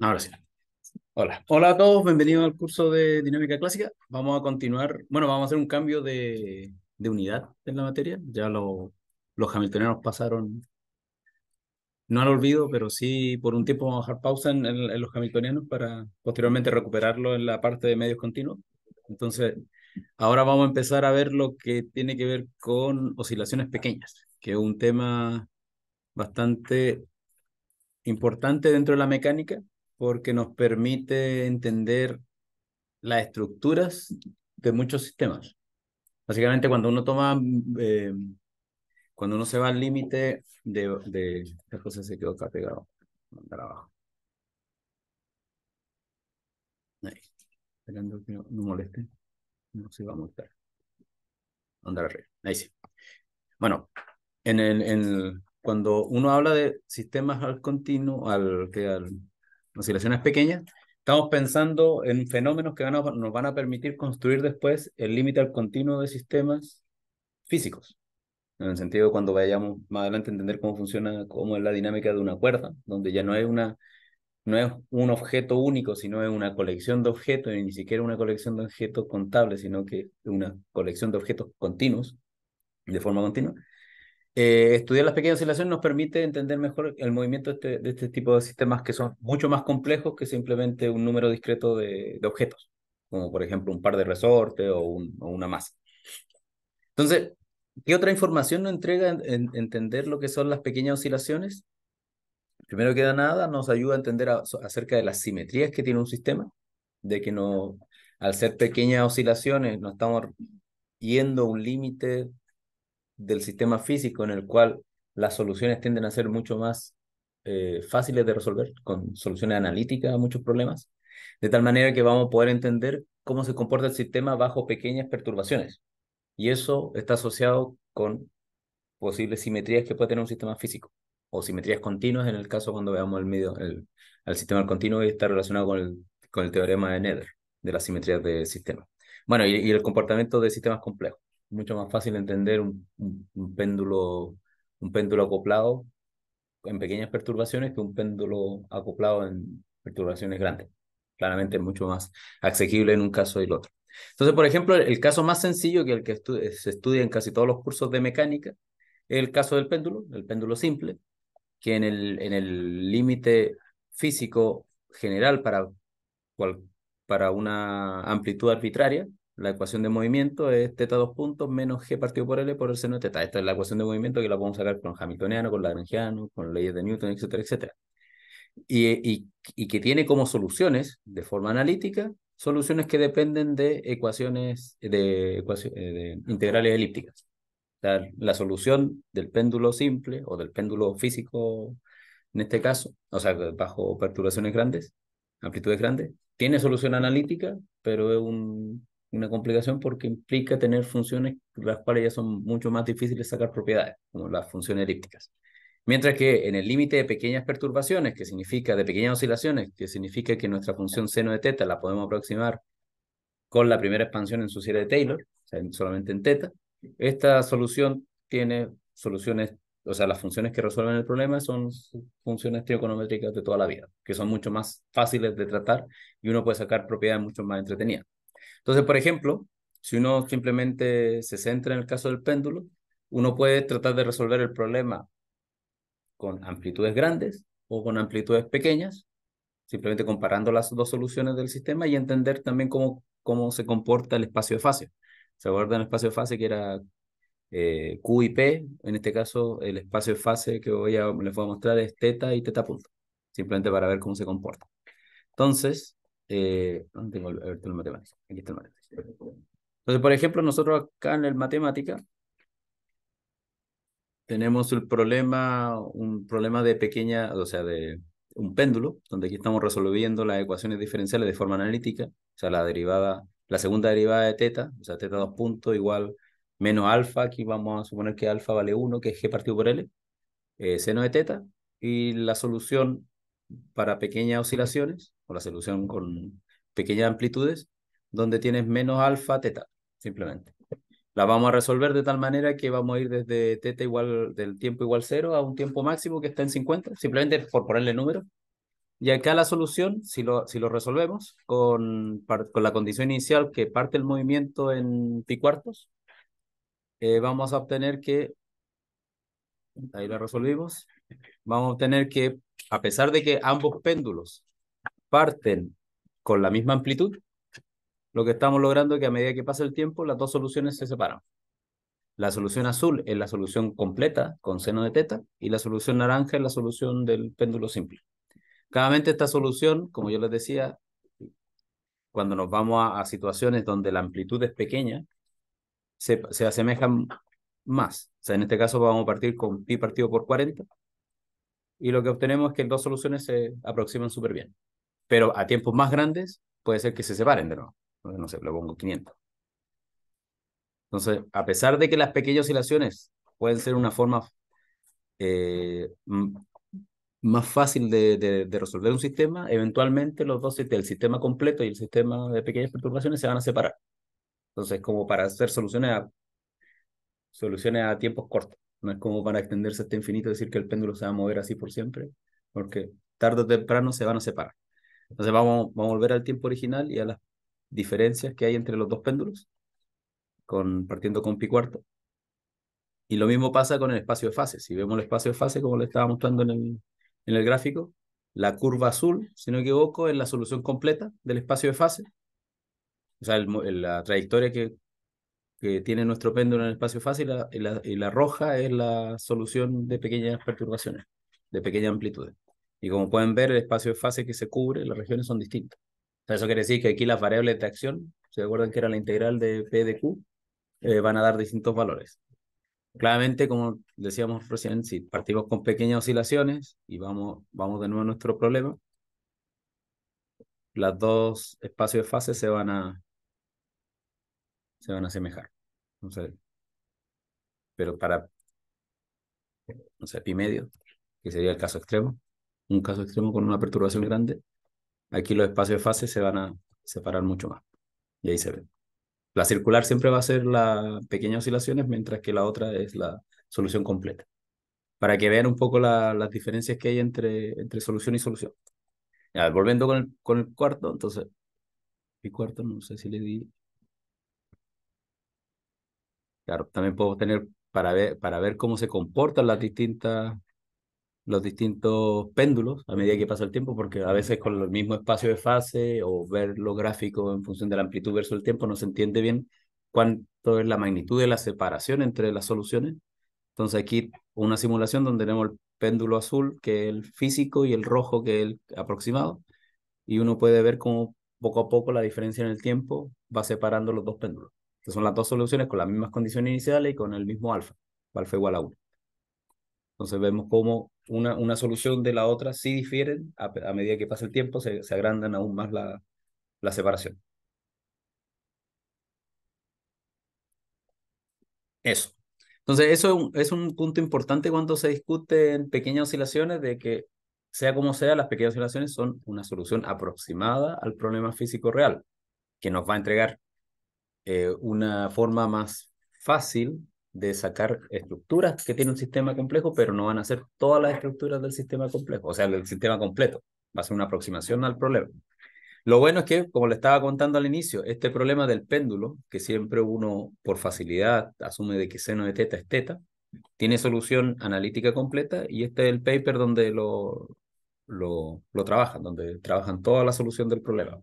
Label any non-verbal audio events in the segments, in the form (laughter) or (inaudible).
Ahora sí. Hola. Hola a todos, bienvenidos al curso de dinámica clásica. Vamos a continuar, bueno, vamos a hacer un cambio de, unidad en la materia. Ya los hamiltonianos pasaron, no al olvido, pero sí por un tiempo vamos a dejar pausa en los hamiltonianos para posteriormente recuperarlo en la parte de medios continuos. Entonces, ahora vamos a empezar a ver lo que tiene que ver con oscilaciones pequeñas, que es un tema bastante importante dentro de la mecánica porque nos permite entender las estructuras de muchos sistemas. Básicamente, cuando uno toma, mm, eh, cuando uno se va al límite de, de... Esta se quedó acá pegado. Andar abajo. Ahí. Esperando que no, moleste. No se va a molestar. Andar arriba. Ahí sí. Bueno, en el, en cuando uno habla de sistemas al continuo, al, que al oscilaciones pequeñas, estamos pensando en fenómenos que nos van a permitir construir después el límite al continuo de sistemas físicos. En el sentido cuando vayamos más adelante a entender cómo funciona, cómo es la dinámica de una cuerda, donde ya no es un objeto único, sino es una colección de objetos, y ni siquiera una colección de objetos contables, sino que una colección de objetos continuos, de forma continua. Eh, estudiar las pequeñas oscilaciones nos permite entender mejor el movimiento este, de este, tipo de sistemas que son mucho más complejos que simplemente un número discreto de, objetos, como por ejemplo un par de resortes o, una masa. Entonces, ¿qué otra información nos entrega en, entender lo que son las pequeñas oscilaciones? Primero que nada, nos ayuda a entender acerca de las simetrías que tiene un sistema, de que no, al ser pequeñas oscilaciones, no estamos yendo a un límite del sistema físico en el cual las soluciones tienden a ser mucho más eh, fáciles de resolver, con soluciones analíticas a muchos problemas, de tal manera que vamos a poder entender cómo se comporta el sistema bajo pequeñas perturbaciones. Y eso está asociado con posibles simetrías que puede tener un sistema físico, o simetrías continuas en el caso cuando veamos el medio, el, sistema continuo y está relacionado con el, con el teorema de Nether, de las simetrías del sistema. Bueno, y el comportamiento de sistemas complejos mucho más fácil entender un, péndulo, un péndulo acoplado en pequeñas perturbaciones que un péndulo acoplado en perturbaciones grandes. Claramente es mucho más accesible en un caso y el otro. Entonces, por ejemplo, el caso más sencillo que el que eh, se estudia en casi todos los cursos de mecánica es el caso del péndulo, el péndulo simple, que en el en el límite físico general para, para una amplitud arbitraria la ecuación de movimiento es teta dos puntos menos g partido por L por el seno de teta. Esta es la ecuación de movimiento que la podemos sacar con Hamiltoniano, con Lagrangiano, con leyes de Newton, etcétera, etcétera. Y, y, que tiene como soluciones, de forma analítica, soluciones que dependen de ecuaciones, de, ecuaciones, eh, integrales elípticas. La, la, solución del péndulo simple o del péndulo físico, en este caso, o sea, bajo perturbaciones grandes, amplitudes grandes, tiene solución analítica, pero es un, una complicación porque implica tener funciones las cuales ya son mucho más difíciles de sacar propiedades, como las funciones elípticas. Mientras que en el límite de pequeñas perturbaciones, que significa de pequeñas oscilaciones, que significa que nuestra función seno de teta la podemos aproximar con la primera expansión en su serie de Taylor, solamente en teta, esta solución tiene soluciones, o sea, las funciones que resuelven el problema son funciones trigonométricas de toda la vida, que son mucho más fáciles de tratar y uno puede sacar propiedades mucho más entretenidas. Entonces, por ejemplo, si uno simplemente se centra en el caso del péndulo, uno puede tratar de resolver el problema con amplitudes grandes o con amplitudes pequeñas, simplemente comparando las dos soluciones del sistema y entender también cómo, cómo se comporta el espacio de fase. Se aborda un espacio de fase que era eh, Q y P, en este caso el espacio de fase que voy a, les voy a mostrar es teta y teta punto, simplemente para ver cómo se comporta. Entonces, eh, tengo el, Aquí está el Entonces, por ejemplo, nosotros acá en el matemática tenemos el problema, un problema de pequeña, o sea, de un péndulo, donde aquí estamos resolviendo las ecuaciones diferenciales de forma analítica, o sea, la derivada, la segunda derivada de teta, o sea, teta dos puntos igual menos alfa, aquí vamos a suponer que alfa vale 1, que es g partido por L, eh, seno de teta, y la solución para pequeñas oscilaciones o la solución con pequeñas amplitudes, donde tienes menos alfa, teta, simplemente. La vamos a resolver de tal manera que vamos a ir desde teta igual, del tiempo igual cero a un tiempo máximo que está en 50, simplemente por ponerle número. Y acá la solución, si lo, si lo resolvemos con, con la condición inicial que parte el movimiento en pi cuartos, eh, vamos a obtener que, ahí la resolvimos, vamos a obtener que a pesar de que ambos péndulos parten con la misma amplitud, lo que estamos logrando es que a medida que pasa el tiempo, las dos soluciones se separan. La solución azul es la solución completa con seno de teta y la solución naranja es la solución del péndulo simple. Claramente esta solución, como yo les decía, cuando nos vamos a, situaciones donde la amplitud es pequeña, se, se asemejan más. O sea, en este caso vamos a partir con pi partido por 40 y lo que obtenemos es que las dos soluciones se aproximan súper bien pero a tiempos más grandes puede ser que se separen de nuevo. no sé, le pongo 500. Entonces, a pesar de que las pequeñas oscilaciones pueden ser una forma eh, más fácil de, resolver un sistema, eventualmente los dos, el sistema completo y el sistema de pequeñas perturbaciones se van a separar. Entonces, como para hacer soluciones a, soluciones a tiempos cortos. No es como para extenderse hasta infinito decir que el péndulo se va a mover así por siempre, porque tarde o temprano se van a separar. Entonces vamos, a volver al tiempo original y a las diferencias que hay entre los dos péndulos, con, partiendo con pi cuarto. Y lo mismo pasa con el espacio de fase. Si vemos el espacio de fase, como le estaba mostrando en el, gráfico, la curva azul, si no me equivoco, es la solución completa del espacio de fase. O sea, la trayectoria que, tiene nuestro péndulo en el espacio de fase y la, y la roja es la solución de pequeñas perturbaciones, de pequeña amplitud. Y como pueden ver, el espacio de fase que se cubre, las regiones son distintas. eso quiere decir que aquí las variables de acción, ¿se acuerdan que era la integral de P de Q? Eh, van a dar distintos valores. Claramente, como decíamos recién, si partimos con pequeñas oscilaciones y vamos, vamos de nuevo a nuestro problema, las dos espacios de fase se van a se van a asemejar. No Pero para, no sé, pi medio, que sería el caso extremo, un caso extremo con una perturbación grande, aquí los espacios de fase se van a separar mucho más. Y ahí se ve. La circular siempre va a ser las pequeñas oscilaciones, mientras que la otra es la solución completa. Para que vean un poco las diferencias que hay entre, entre solución y solución. volviendo con el, con el cuarto, entonces, mi cuarto, no sé si le di. Claro, también podemos tener para ver, para ver cómo se comportan las distintas los distintos péndulos a medida que pasa el tiempo, porque a veces con el mismo espacio de fase o ver lo gráfico en función de la amplitud versus el tiempo no se entiende bien cuánto es la magnitud de la separación entre las soluciones. Entonces aquí una simulación donde tenemos el péndulo azul, que es el físico, y el rojo, que es el aproximado, y uno puede ver cómo poco a poco la diferencia en el tiempo va separando los dos péndulos, que son las dos soluciones con las mismas condiciones iniciales y con el mismo alfa, alfa igual a 1. Entonces vemos cómo una, una solución de la otra sí difieren, a, medida que pasa el tiempo se, agrandan aún más la, la separación. Eso. Entonces, eso es un, punto importante cuando se discute en pequeñas oscilaciones, de que sea como sea, las pequeñas oscilaciones son una solución aproximada al problema físico real, que nos va a entregar eh, una forma más fácil de sacar estructuras que tiene un sistema complejo, pero no van a ser todas las estructuras del sistema complejo, o sea, del sistema completo. Va a ser una aproximación al problema. Lo bueno es que, como le estaba contando al inicio, este problema del péndulo, que siempre uno por facilidad asume de que seno de teta es teta, tiene solución analítica completa y este es el paper donde lo, lo, lo trabajan, donde trabajan toda la solución del problema.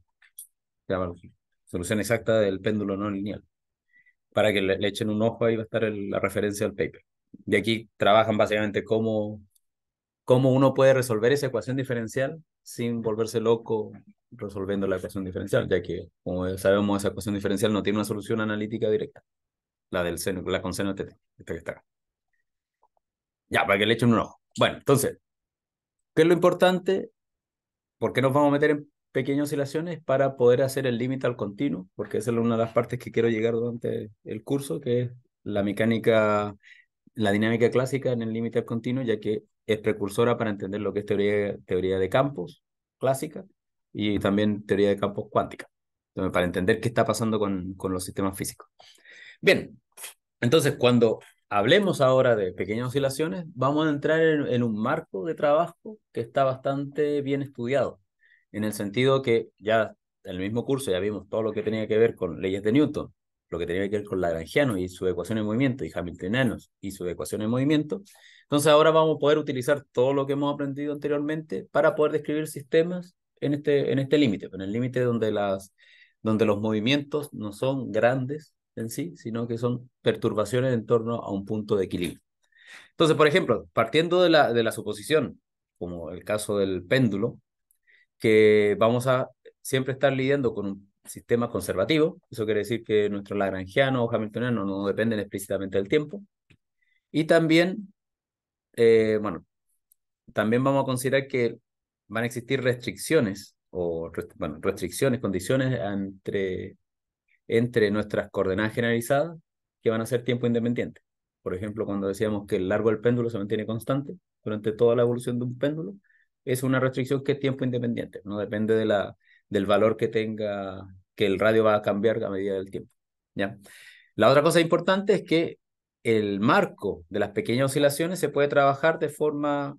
solución exacta del péndulo no lineal para que le, echen un ojo, ahí va a estar la referencia al paper. De aquí trabajan básicamente cómo, cómo uno puede resolver esa ecuación diferencial sin volverse loco resolviendo la ecuación diferencial, ya que, como sabemos, esa ecuación diferencial no tiene una solución analítica directa, la del seno, la con seno t. esta que está Ya, para que le echen un ojo. Bueno, entonces, ¿qué es lo importante? ¿Por qué nos vamos a meter en pequeñas oscilaciones para poder hacer el límite al continuo, porque esa es una de las partes que quiero llegar durante el curso, que es la mecánica, la dinámica clásica en el límite al continuo, ya que es precursora para entender lo que es teoría, teoría de campos clásica y también teoría de campos cuántica, entonces, para entender qué está pasando con, con los sistemas físicos. Bien, entonces cuando hablemos ahora de pequeñas oscilaciones, vamos a entrar en, un marco de trabajo que está bastante bien estudiado, en el sentido que ya en el mismo curso ya vimos todo lo que tenía que ver con leyes de Newton, lo que tenía que ver con Lagrangiano y su ecuación de movimiento, y Hamiltonianos y su ecuación de movimiento. Entonces ahora vamos a poder utilizar todo lo que hemos aprendido anteriormente para poder describir sistemas en este, en este límite, en el límite donde, donde los movimientos no son grandes en sí, sino que son perturbaciones en torno a un punto de equilibrio. Entonces, por ejemplo, partiendo de la, de la suposición, como el caso del péndulo, que vamos a siempre estar lidiando con un sistema conservativo, eso quiere decir que nuestros lagrangianos o hamiltonianos no dependen explícitamente del tiempo, y también, eh, bueno, también vamos a considerar que van a existir restricciones o bueno, restricciones, condiciones entre, entre nuestras coordenadas generalizadas que van a ser tiempo independiente. Por ejemplo, cuando decíamos que el largo del péndulo se mantiene constante durante toda la evolución de un péndulo, es una restricción que es tiempo independiente, no depende de la, del valor que tenga, que el radio va a cambiar a medida del tiempo. ¿ya? La otra cosa importante es que el marco de las pequeñas oscilaciones se puede trabajar de forma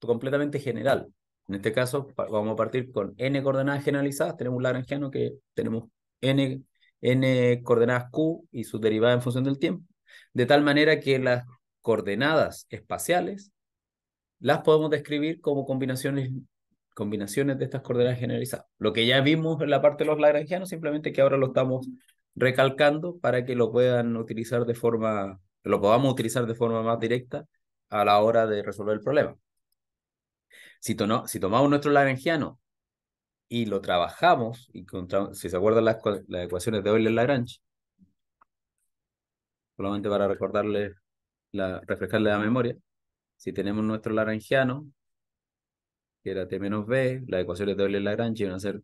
completamente general. En este caso, vamos a partir con n coordenadas generalizadas. Tenemos un lagrangiano que tenemos n, n coordenadas q y sus derivadas en función del tiempo. De tal manera que las coordenadas espaciales las podemos describir como combinaciones, combinaciones de estas coordenadas generalizadas. Lo que ya vimos en la parte de los lagrangianos, simplemente que ahora lo estamos recalcando para que lo puedan utilizar de forma, lo podamos utilizar de forma más directa a la hora de resolver el problema. Si, si tomamos nuestro lagrangiano y lo trabajamos, y si se acuerdan las, las ecuaciones de Euler-Lagrange, solamente para recordarle, la, refrescarle la memoria, si tenemos nuestro laranjiano, que era T menos B, las ecuaciones de Euler Lagrange van a ser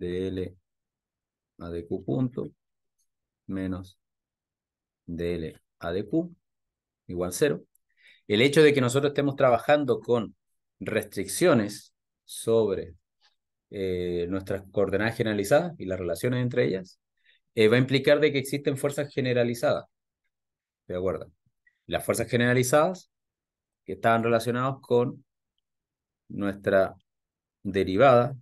DL a DQ punto menos DL a DQ igual cero. El hecho de que nosotros estemos trabajando con restricciones sobre eh, nuestras coordenadas generalizadas y las relaciones entre ellas, eh, va a implicar de que existen fuerzas generalizadas. ¿De acuerdo? las fuerzas generalizadas que estaban relacionados con nuestra derivada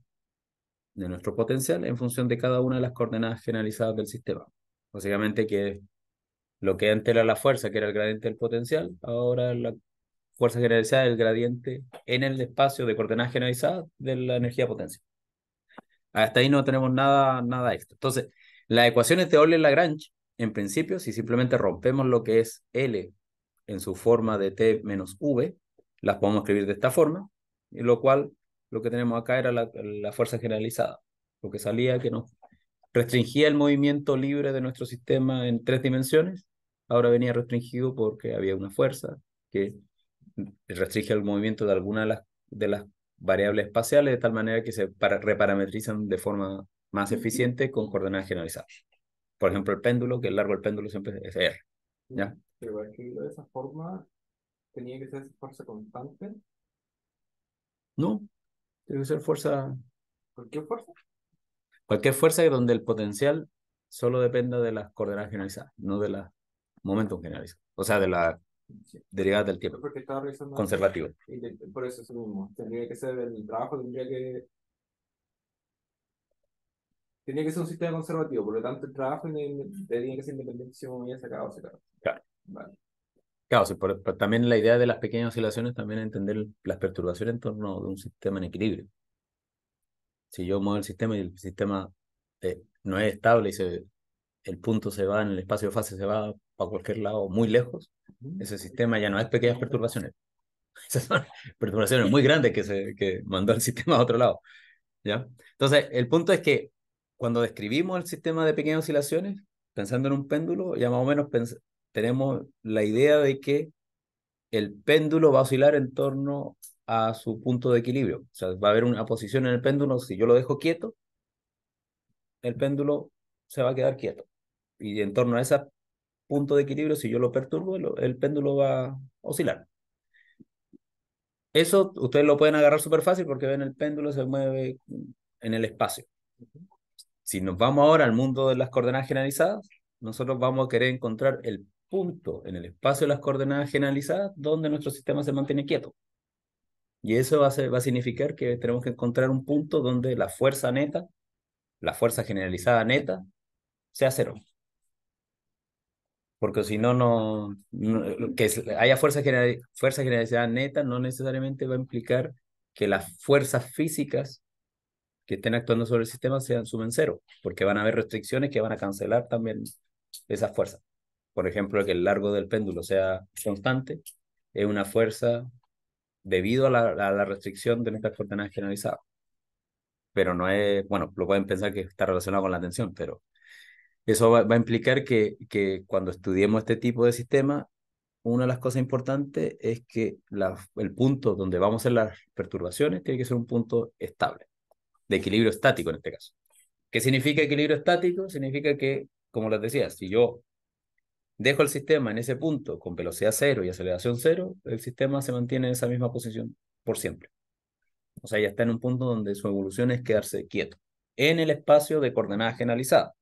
de nuestro potencial en función de cada una de las coordenadas generalizadas del sistema. Básicamente que lo que antes era la fuerza, que era el gradiente del potencial, ahora la fuerza generalizada es el gradiente en el espacio de coordenadas generalizadas de la energía potencial. Hasta ahí no tenemos nada, nada esto. Entonces, las ecuaciones de Euler-Lagrange, en principio, si simplemente rompemos lo que es L en su forma de t menos v, las podemos escribir de esta forma, y lo cual lo que tenemos acá era la, fuerza generalizada, lo que salía que nos restringía el movimiento libre de nuestro sistema en tres dimensiones, ahora venía restringido porque había una fuerza que restringe el movimiento de alguna de las, variables espaciales de tal manera que se para, reparametrizan de forma más eficiente con coordenadas generalizadas. Por ejemplo, el péndulo, que el largo del péndulo siempre es R. ¿ya? Pero para escribirlo de esa forma tenía que ser fuerza constante. No, tiene que ser fuerza. ¿Cualquier fuerza? Cualquier fuerza donde el potencial solo dependa de las coordenadas generalizadas, no de los momentos generalizados. O sea, de las derivada derivadas del tiempo. Porque estaba revisando. Conservativo. por eso es lo mismo. Tendría que ser el trabajo, tendría que tenía que ser un sistema conservativo, por lo tanto el trabajo tenía que ser independiente si uno había sacado o sacado. Claro. Claro, pero, también la idea de las pequeñas oscilaciones también es entender las perturbaciones en torno de un sistema en equilibrio. Si yo muevo el sistema y el sistema eh, no es estable y se, el punto se va en el espacio de fase, se va para cualquier lado muy lejos, ese sistema ya no es pequeñas perturbaciones. (laughs) Esas son perturbaciones muy grandes que, se, que mandó el sistema a otro lado. ¿ya? Entonces, el punto es que cuando describimos el sistema de pequeñas oscilaciones, pensando en un péndulo, ya más o menos tenemos la idea de que el péndulo va a oscilar en torno a su punto de equilibrio. O sea, va a haber una posición en el péndulo, si yo lo dejo quieto, el péndulo se va a quedar quieto. Y en torno a ese punto de equilibrio, si yo lo perturbo, el, péndulo va a oscilar. Eso ustedes lo pueden agarrar súper fácil porque ven el péndulo se mueve en el espacio. Si nos vamos ahora al mundo de las coordenadas generalizadas, nosotros vamos a querer encontrar el punto en el espacio de las coordenadas generalizadas donde nuestro sistema se mantiene quieto. Y eso va a, significar que tenemos que encontrar un punto donde la fuerza neta, la fuerza generalizada neta, sea cero. Porque si no, no, que haya fuerza, fuerza generalizada neta no necesariamente va a implicar que las fuerzas físicas que estén actuando sobre el sistema sean sumen cero, porque van a haber restricciones que van a cancelar también esas fuerzas por ejemplo, que el largo del péndulo sea constante, es una fuerza debido a la, restricción de nuestras coordenadas generalizadas. Pero no es, bueno, lo pueden pensar que está relacionado con la tensión, pero eso va, a implicar que, que cuando estudiemos este tipo de sistema, una de las cosas importantes es que el punto donde vamos a hacer las perturbaciones tiene que ser un punto estable, de equilibrio estático en este caso. ¿Qué significa equilibrio estático? Significa que, como les decía, si yo dejo el sistema en ese punto con velocidad cero y aceleración cero, el sistema se mantiene en esa misma posición por siempre. O sea, ya está en un punto donde su evolución es quedarse quieto en el espacio de coordenadas generalizadas.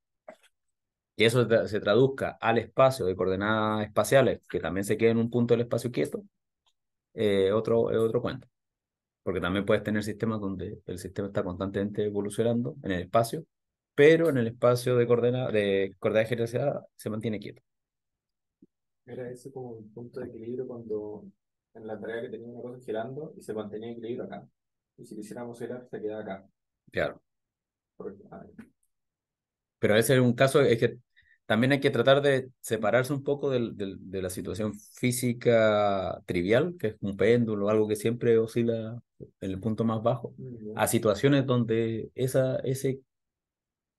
Y eso se traduzca al espacio de coordenadas espaciales, que también se quede en un punto del espacio quieto, es eh, otro, eh, otro cuento. Porque también puedes tener sistemas donde el sistema está constantemente evolucionando en el espacio, pero en el espacio de coordenadas de coordenadas generalizadas se mantiene quieto. Era ese como un punto de equilibrio cuando en la tarea que tenía una cosa girando y se mantenía en equilibrio acá. Y si quisiéramos girar, se quedaba acá. Claro. pero a ah, Pero ese es un caso, es que también hay que tratar de separarse un poco de la situación física trivial, que es un péndulo, algo que siempre oscila en el punto más bajo, a situaciones donde esa, ese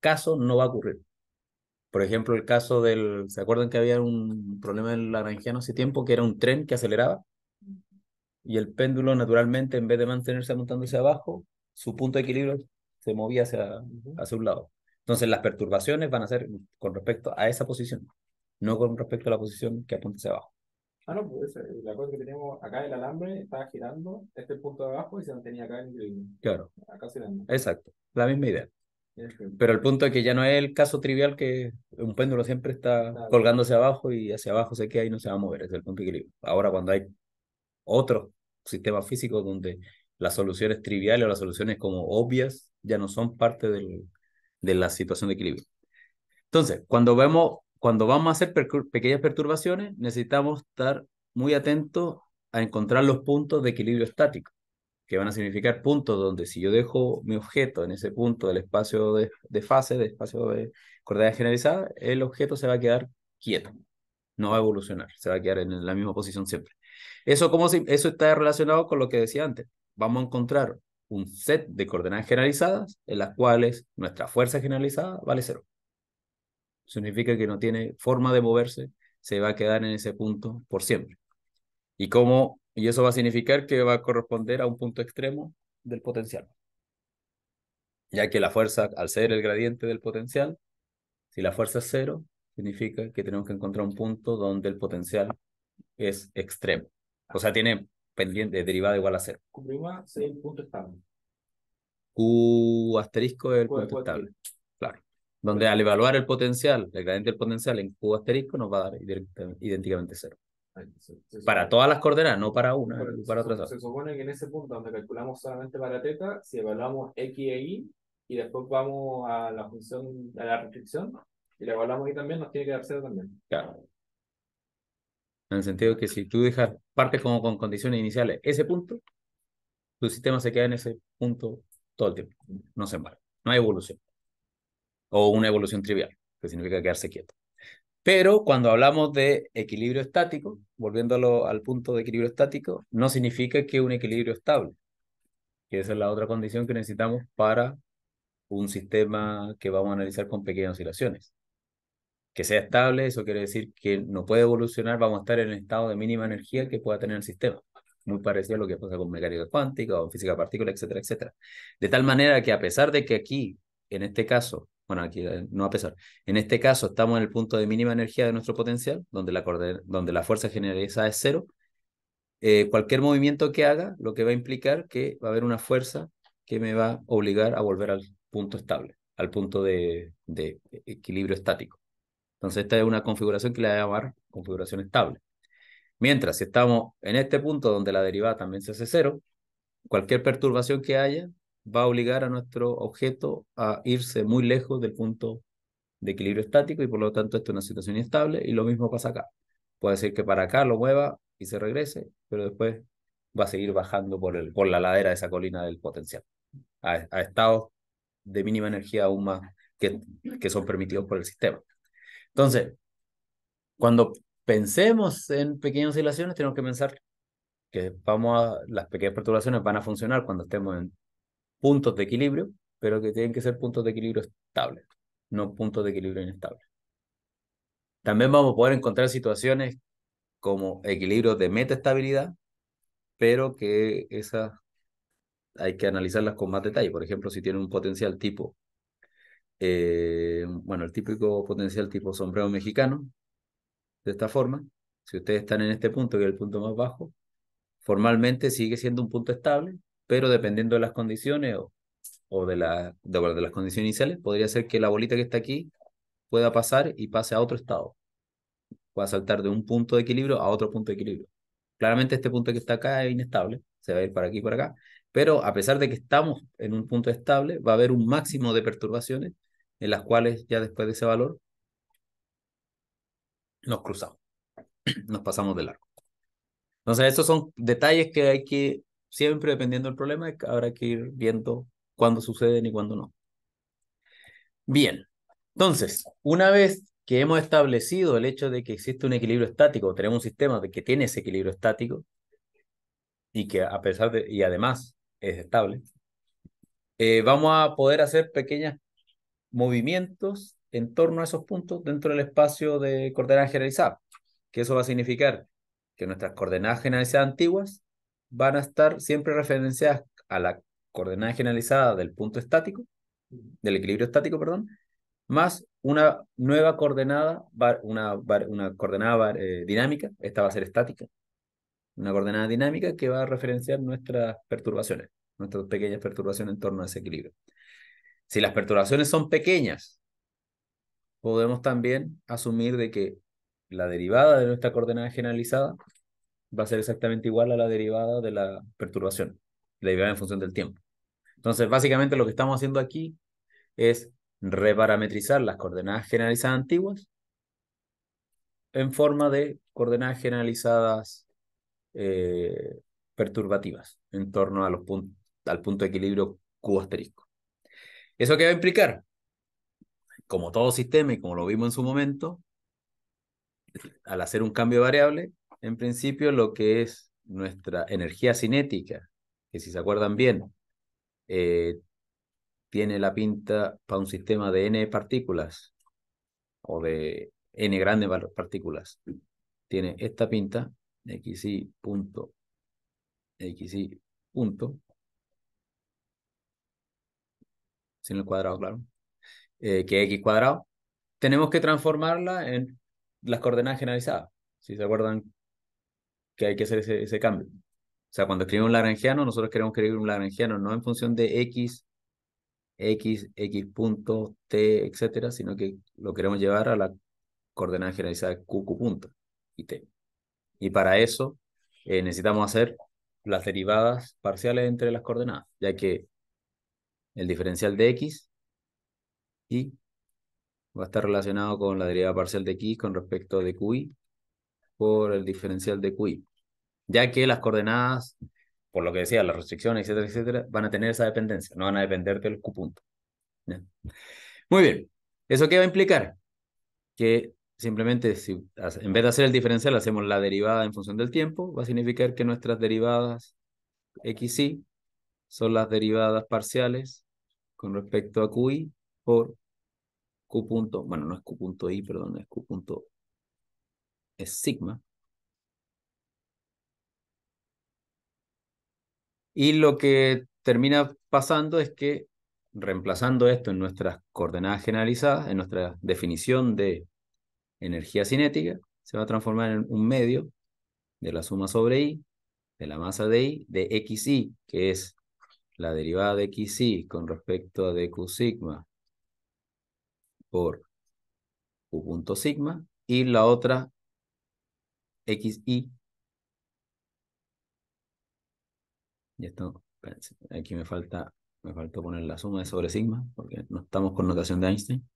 caso no va a ocurrir. Por ejemplo, el caso del, ¿se acuerdan que había un problema en la no hace tiempo que era un tren que aceleraba? Y el péndulo naturalmente, en vez de mantenerse hacia abajo, su punto de equilibrio se movía hacia, hacia un lado. Entonces las perturbaciones van a ser con respecto a esa posición, no con respecto a la posición que apunta hacia abajo. Ah, no, pues eh, la cosa que tenemos acá, el alambre estaba girando, este punto de abajo y se mantenía acá en equilibrio Claro. Acá girando. Exacto, la misma idea. Pero el punto es que ya no es el caso trivial que un péndulo siempre está colgándose abajo y hacia abajo se queda y no se va a mover, es el punto de equilibrio. Ahora cuando hay otro sistema físico donde las soluciones triviales o las soluciones como obvias ya no son parte de la situación de equilibrio. Entonces, cuando vemos, cuando vamos a hacer pequeñas perturbaciones, necesitamos estar muy atentos a encontrar los puntos de equilibrio estático que van a significar puntos donde si yo dejo mi objeto en ese punto del espacio de, fase, del espacio de coordenadas generalizadas, el objeto se va a quedar quieto, no va a evolucionar, se va a quedar en la misma posición siempre. Eso, como eso está relacionado con lo que decía antes. Vamos a encontrar un set de coordenadas generalizadas en las cuales nuestra fuerza generalizada vale cero. Significa que no tiene forma de moverse, se va a quedar en ese punto por siempre. Y como y eso va a significar que va a corresponder a un punto extremo del potencial. Ya que la fuerza, al ser el gradiente del potencial, si la fuerza es cero, significa que tenemos que encontrar un punto donde el potencial es extremo. O sea, tiene pendiente derivada igual a cero. Q' es el punto estable. Q asterisco es el punto estable. Claro. Donde al evaluar el potencial, el gradiente del potencial en Q asterisco nos va a dar idénticamente cero. Para eh, todas las coordenadas, no para una, para otras. Se supone que en ese punto donde calculamos solamente para teta, si evaluamos x e y y después vamos a la función, a la restricción, y la evaluamos y también, nos tiene que dar cero también. Claro. En el sentido que si tú dejas partes como con condiciones iniciales ese punto, tu sistema se queda en ese punto todo el tiempo. Mm. No se embarga. No hay evolución. O una evolución trivial, que significa quedarse quieto. Pero cuando hablamos de equilibrio estático, volviéndolo al punto de equilibrio estático, no significa que un equilibrio estable, que esa es la otra condición que necesitamos para un sistema que vamos a analizar con pequeñas oscilaciones. Que sea estable, eso quiere decir que no puede evolucionar, vamos a estar en el estado de mínima energía que pueda tener el sistema. Muy parecido a lo que pasa con mecánica cuántica o física partícula, etcétera, etcétera. De tal manera que a pesar de que aquí, en este caso, bueno, aquí eh, no a pesar. En este caso estamos en el punto de mínima energía de nuestro potencial, donde la, donde la fuerza generalizada es cero. Eh, cualquier movimiento que haga, lo que va a implicar que va a haber una fuerza que me va a obligar a volver al punto estable, al punto de, de equilibrio estático. Entonces esta es una configuración que le voy a llamar configuración estable. Mientras, si estamos en este punto donde la derivada también se hace cero, cualquier perturbación que haya va a obligar a nuestro objeto a irse muy lejos del punto de equilibrio estático y por lo tanto esto es una situación inestable y lo mismo pasa acá. Puede ser que para acá lo mueva y se regrese, pero después va a seguir bajando por, el, la ladera de esa colina del potencial a, estados de mínima energía aún más que, que son permitidos por el sistema. Entonces, cuando pensemos en pequeñas oscilaciones, tenemos que pensar que vamos a, las pequeñas perturbaciones van a funcionar cuando estemos en puntos de equilibrio, pero que tienen que ser puntos de equilibrio estables, no puntos de equilibrio inestables. También vamos a poder encontrar situaciones como equilibrios de metaestabilidad, pero que esas hay que analizarlas con más detalle. Por ejemplo, si tiene un potencial tipo, eh, bueno, el típico potencial tipo sombrero mexicano, de esta forma, si ustedes están en este punto, que es el punto más bajo, formalmente sigue siendo un punto estable, pero dependiendo de las condiciones o, de, la, de, las condiciones iniciales, podría ser que la bolita que está aquí pueda pasar y pase a otro estado. Pueda saltar de un punto de equilibrio a otro punto de equilibrio. Claramente este punto que está acá es inestable, se va a ir para aquí y para acá, pero a pesar de que estamos en un punto estable, va a haber un máximo de perturbaciones en las cuales ya después de ese valor nos cruzamos, (clears throat) nos pasamos de largo. Entonces, esos son detalles que hay que Siempre dependiendo del problema, habrá que ir viendo cuándo suceden y cuándo no. Bien, entonces, una vez que hemos establecido el hecho de que existe un equilibrio estático, tenemos un sistema de que tiene ese equilibrio estático y que a pesar de, y además es estable, eh, vamos a poder hacer pequeños movimientos en torno a esos puntos dentro del espacio de coordenadas generalizadas, que eso va a significar que nuestras coordenadas generalizadas antiguas van a estar siempre referenciadas a la coordenada generalizada del punto estático, del equilibrio estático, perdón, más una nueva coordenada, una, coordenada eh, dinámica, esta va a ser estática, una coordenada dinámica que va a referenciar nuestras perturbaciones, nuestras pequeñas perturbaciones en torno a ese equilibrio. Si las perturbaciones son pequeñas, podemos también asumir de que la derivada de nuestra coordenada generalizada va a ser exactamente igual a la derivada de la perturbación, la derivada en función del tiempo. Entonces, básicamente lo que estamos haciendo aquí es reparametrizar las coordenadas generalizadas antiguas en forma de coordenadas generalizadas eh, perturbativas en torno a al punto de equilibrio Q asterisco. ¿Eso qué va a implicar? Como todo sistema y como lo vimos en su momento, al hacer un cambio de variable, en principio, lo que es nuestra energía cinética, que si se acuerdan bien, eh, tiene la pinta para un sistema de n partículas o de n grandes partículas. Tiene esta pinta, xy punto, xy punto, sin el cuadrado, claro, eh, que x cuadrado. Tenemos que transformarla en las coordenadas generalizadas. Si se acuerdan que hay que hacer ese, cambio. O sea, cuando escribimos un lagrangiano, nosotros queremos escribir un lagrangiano no en función de x, x, x punto, t, etcétera, sino que lo queremos llevar a la coordenada generalizada q, q punto y t. Y para eso eh, necesitamos hacer las derivadas parciales entre las coordenadas, ya que el diferencial de x y va a estar relacionado con la derivada parcial de x con respecto de qi por el diferencial de QI, ya que las coordenadas, por lo que decía, las restricciones, etcétera, etcétera, van a tener esa dependencia, no van a depender del Q punto. Muy bien, ¿eso qué va a implicar? Que simplemente si en vez de hacer el diferencial hacemos la derivada en función del tiempo, va a significar que nuestras derivadas xy son las derivadas parciales con respecto a qi por q punto, bueno, no es q punto i, perdón, es q punto sigma. Y lo que termina pasando es que reemplazando esto en nuestras coordenadas generalizadas, en nuestra definición de energía cinética, se va a transformar en un medio de la suma sobre i, de la masa de i, de xi, que es la derivada de xi con respecto a dq sigma por u punto sigma, y la otra XI Y esto, aquí me falta, me faltó poner la suma de sobre sigma, porque no estamos con notación de Einstein.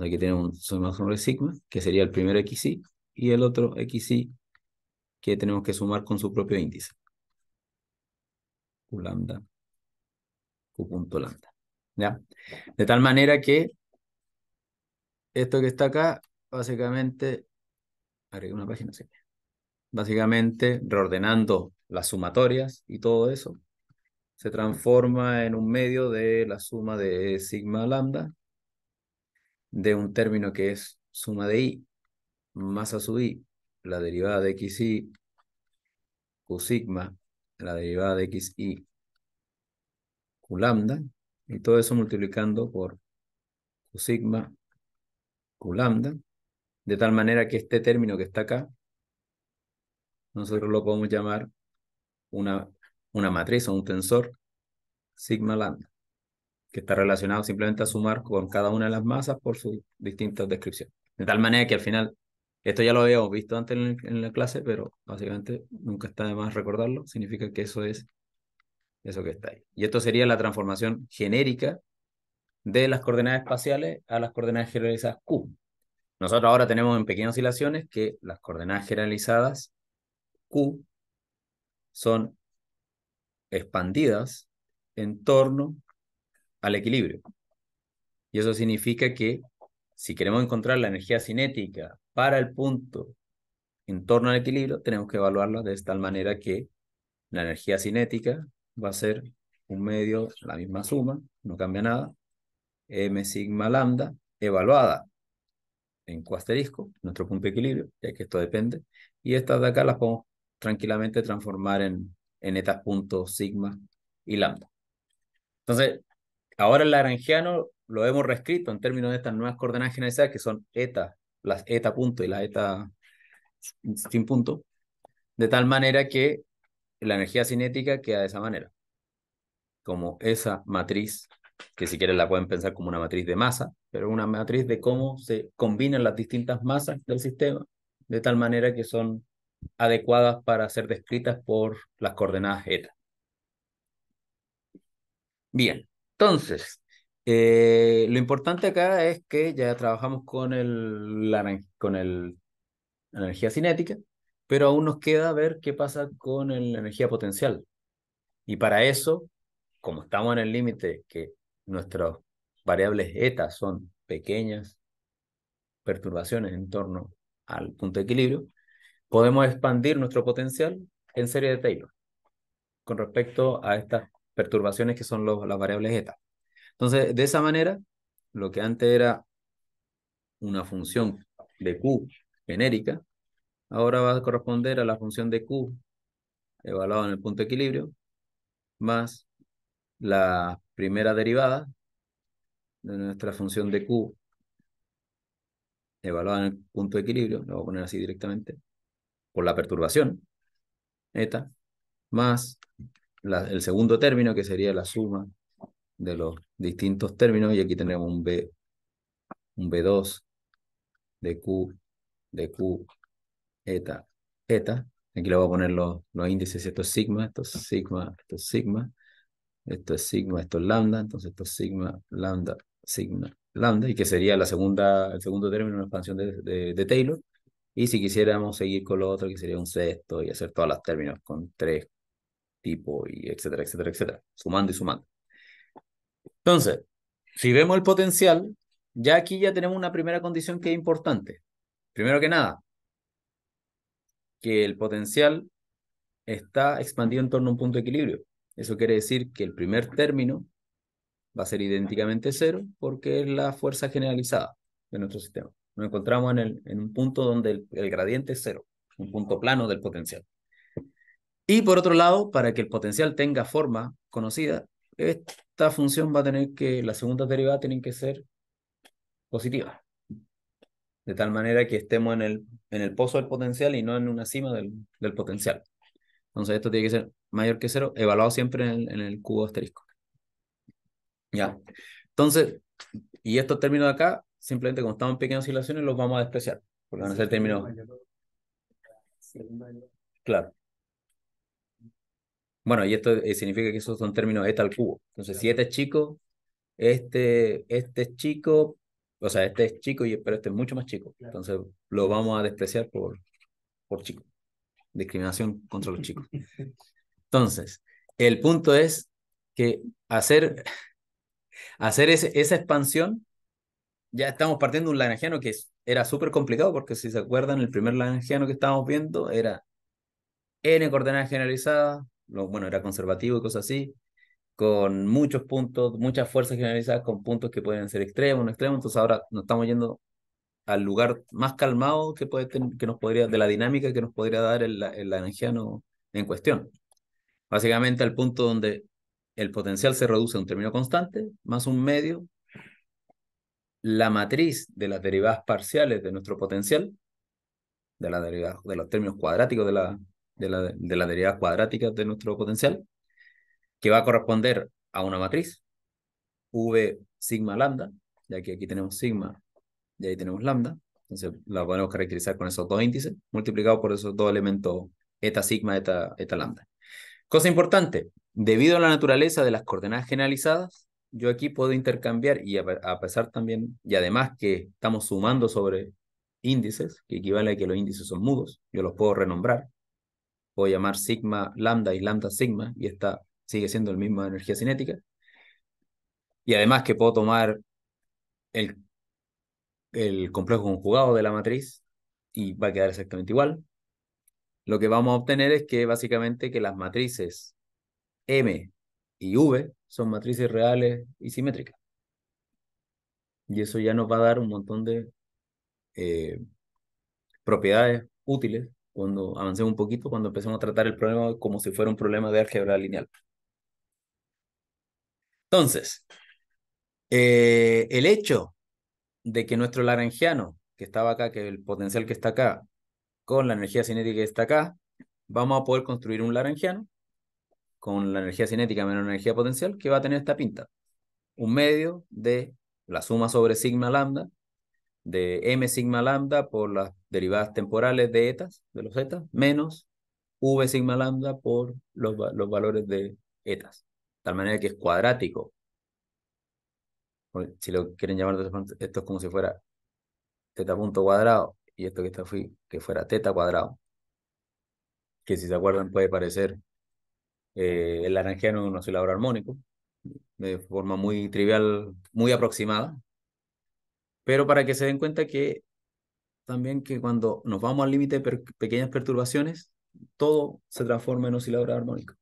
aquí tenemos un suma sobre sigma, que sería el primer XI y el otro XI que tenemos que sumar con su propio índice. Q lambda, Q punto lambda. ¿Ya? De tal manera que esto que está acá, básicamente, agregué una página, ¿sí? básicamente reordenando las sumatorias y todo eso, se transforma en un medio de la suma de sigma lambda de un término que es suma de i, a sub i, la derivada de xi, q sigma, la derivada de xi, q lambda, y todo eso multiplicando por q sigma, q lambda, de tal manera que este término que está acá nosotros lo podemos llamar una, una matriz o un tensor sigma lambda, que está relacionado simplemente a sumar con cada una de las masas por sus distintas descripciones. De tal manera que al final, esto ya lo habíamos visto antes en, en la clase, pero básicamente nunca está de más recordarlo, significa que eso es eso que está ahí. Y esto sería la transformación genérica de las coordenadas espaciales a las coordenadas generalizadas Q. Nosotros ahora tenemos en pequeñas oscilaciones que las coordenadas generalizadas Q son expandidas en torno al equilibrio. Y eso significa que si queremos encontrar la energía cinética para el punto en torno al equilibrio, tenemos que evaluarla de tal manera que la energía cinética va a ser un medio, la misma suma, no cambia nada, m sigma lambda, evaluada en cuasterisco, nuestro punto de equilibrio, ya que esto depende, y estas de acá las podemos tranquilamente transformar en, en punto, sigma y lambda. Entonces, ahora el laranjiano lo hemos reescrito en términos de estas nuevas coordenadas generalizadas que son eta, las eta punto y las eta sin punto, de tal manera que la energía cinética queda de esa manera, como esa matriz, que si quieren la pueden pensar como una matriz de masa, pero una matriz de cómo se combinan las distintas masas del sistema, de tal manera que son adecuadas para ser descritas por las coordenadas eta. Bien, entonces, eh, lo importante acá es que ya trabajamos con, el, la, con el, energía cinética, pero aún nos queda ver qué pasa con la energía potencial. Y para eso, como estamos en el límite que nuestras variables eta son pequeñas perturbaciones en torno al punto de equilibrio, podemos expandir nuestro potencial en serie de Taylor con respecto a estas perturbaciones que son las variables eta. Entonces, de esa manera, lo que antes era una función de Q genérica, ahora va a corresponder a la función de Q evaluada en el punto de equilibrio, más la primera derivada de nuestra función de Q evaluada en el punto de equilibrio, lo voy a poner así directamente, por la perturbación, eta, más el segundo término, que sería la suma de los distintos términos, y aquí tenemos un, B, un B2 de Q, de Q, eta, eta. Aquí le voy a poner los, los índices, esto es sigma, esto es sigma, esto es sigma, esto es sigma, esto es lambda, entonces esto es sigma, lambda, sigma, lambda, y que sería la segunda, el segundo término, la expansión de Taylor, y si quisiéramos seguir con lo otro, que sería un sexto y hacer todas las términos con tres tipos y etcétera, etcétera, etcétera, sumando y sumando. Entonces, si vemos el potencial, ya aquí ya tenemos una primera condición que es importante. Primero que nada, que el potencial está expandido en torno a un punto de equilibrio. Eso quiere decir que el primer término va a ser idénticamente cero porque es la fuerza generalizada de nuestro sistema nos encontramos en, el, en un punto donde el, gradiente es cero, un punto plano del potencial. Y por otro lado, para que el potencial tenga forma conocida, esta función va a tener que, las segundas derivadas tienen que ser positivas. De tal manera que estemos en el, en el pozo del potencial y no en una cima del, potencial. Entonces esto tiene que ser mayor que cero, evaluado siempre en el, en el cubo asterisco. Ya. Entonces, y estos términos de acá simplemente como estamos en pequeñas oscilaciones, los vamos a despreciar, porque van a ser términos. Claro. Bueno, y esto eh, significa que esos son términos eta este al cubo. Entonces, si este es chico, este, este es chico, o sea, este es chico, y, pero este es mucho más chico. Entonces, lo vamos a despreciar por, por chico. Discriminación contra los chicos. Entonces, el punto es que hacer, hacer esa expansión ya estamos partiendo un lagrangiano que era súper complicado, porque si se acuerdan, el primer lagrangiano que estábamos viendo era N coordenadas generalizadas, bueno, era conservativo y cosas así, con muchos puntos, muchas fuerzas generalizadas, con puntos que pueden ser extremos, no extremos, entonces ahora nos estamos yendo al lugar más calmado que, puede que nos podría, de la dinámica que nos podría dar el, lagrangiano en cuestión. Básicamente al punto donde el potencial se reduce a un término constante, más un medio, la matriz de las derivadas parciales de nuestro potencial, de, la derivada, de los términos cuadráticos de la, de, la, las derivadas cuadráticas de nuestro potencial, que va a corresponder a una matriz, V sigma lambda, ya que aquí tenemos sigma y ahí tenemos lambda, entonces la podemos caracterizar con esos dos índices, multiplicado por esos dos elementos eta sigma, eta, eta lambda. Cosa importante, debido a la naturaleza de las coordenadas generalizadas, yo aquí puedo intercambiar y a, pesar también, y además que estamos sumando sobre índices, que equivale a que los índices son mudos, yo los puedo renombrar, puedo llamar sigma lambda y lambda sigma, y esta sigue siendo el mismo energía cinética, y además que puedo tomar el, el complejo conjugado de la matriz y va a quedar exactamente igual. Lo que vamos a obtener es que básicamente que las matrices M y V son matrices reales y simétricas. Y eso ya nos va a dar un montón de eh, propiedades útiles cuando avancemos un poquito, cuando empecemos a tratar el problema como si fuera un problema de álgebra lineal. Entonces, eh, el hecho de que nuestro laranjiano, que estaba acá, que el potencial que está acá, con la energía cinética que está acá, vamos a poder construir un laranjiano con la energía cinética menos la energía potencial, que va a tener esta pinta. Un medio de la suma sobre sigma lambda, de m sigma lambda por las derivadas temporales de etas, de los etas, menos v sigma lambda por los, los valores de etas. De tal manera que es cuadrático. Si lo quieren llamar de esto es como si fuera teta punto cuadrado y esto que, está, que fuera teta cuadrado. Que si se acuerdan puede parecer eh, el laranjeano es un oscilador armónico, de forma muy trivial, muy aproximada, pero para que se den cuenta que también que cuando nos vamos al límite de pequeñas perturbaciones, todo se transforma en oscilador armónico,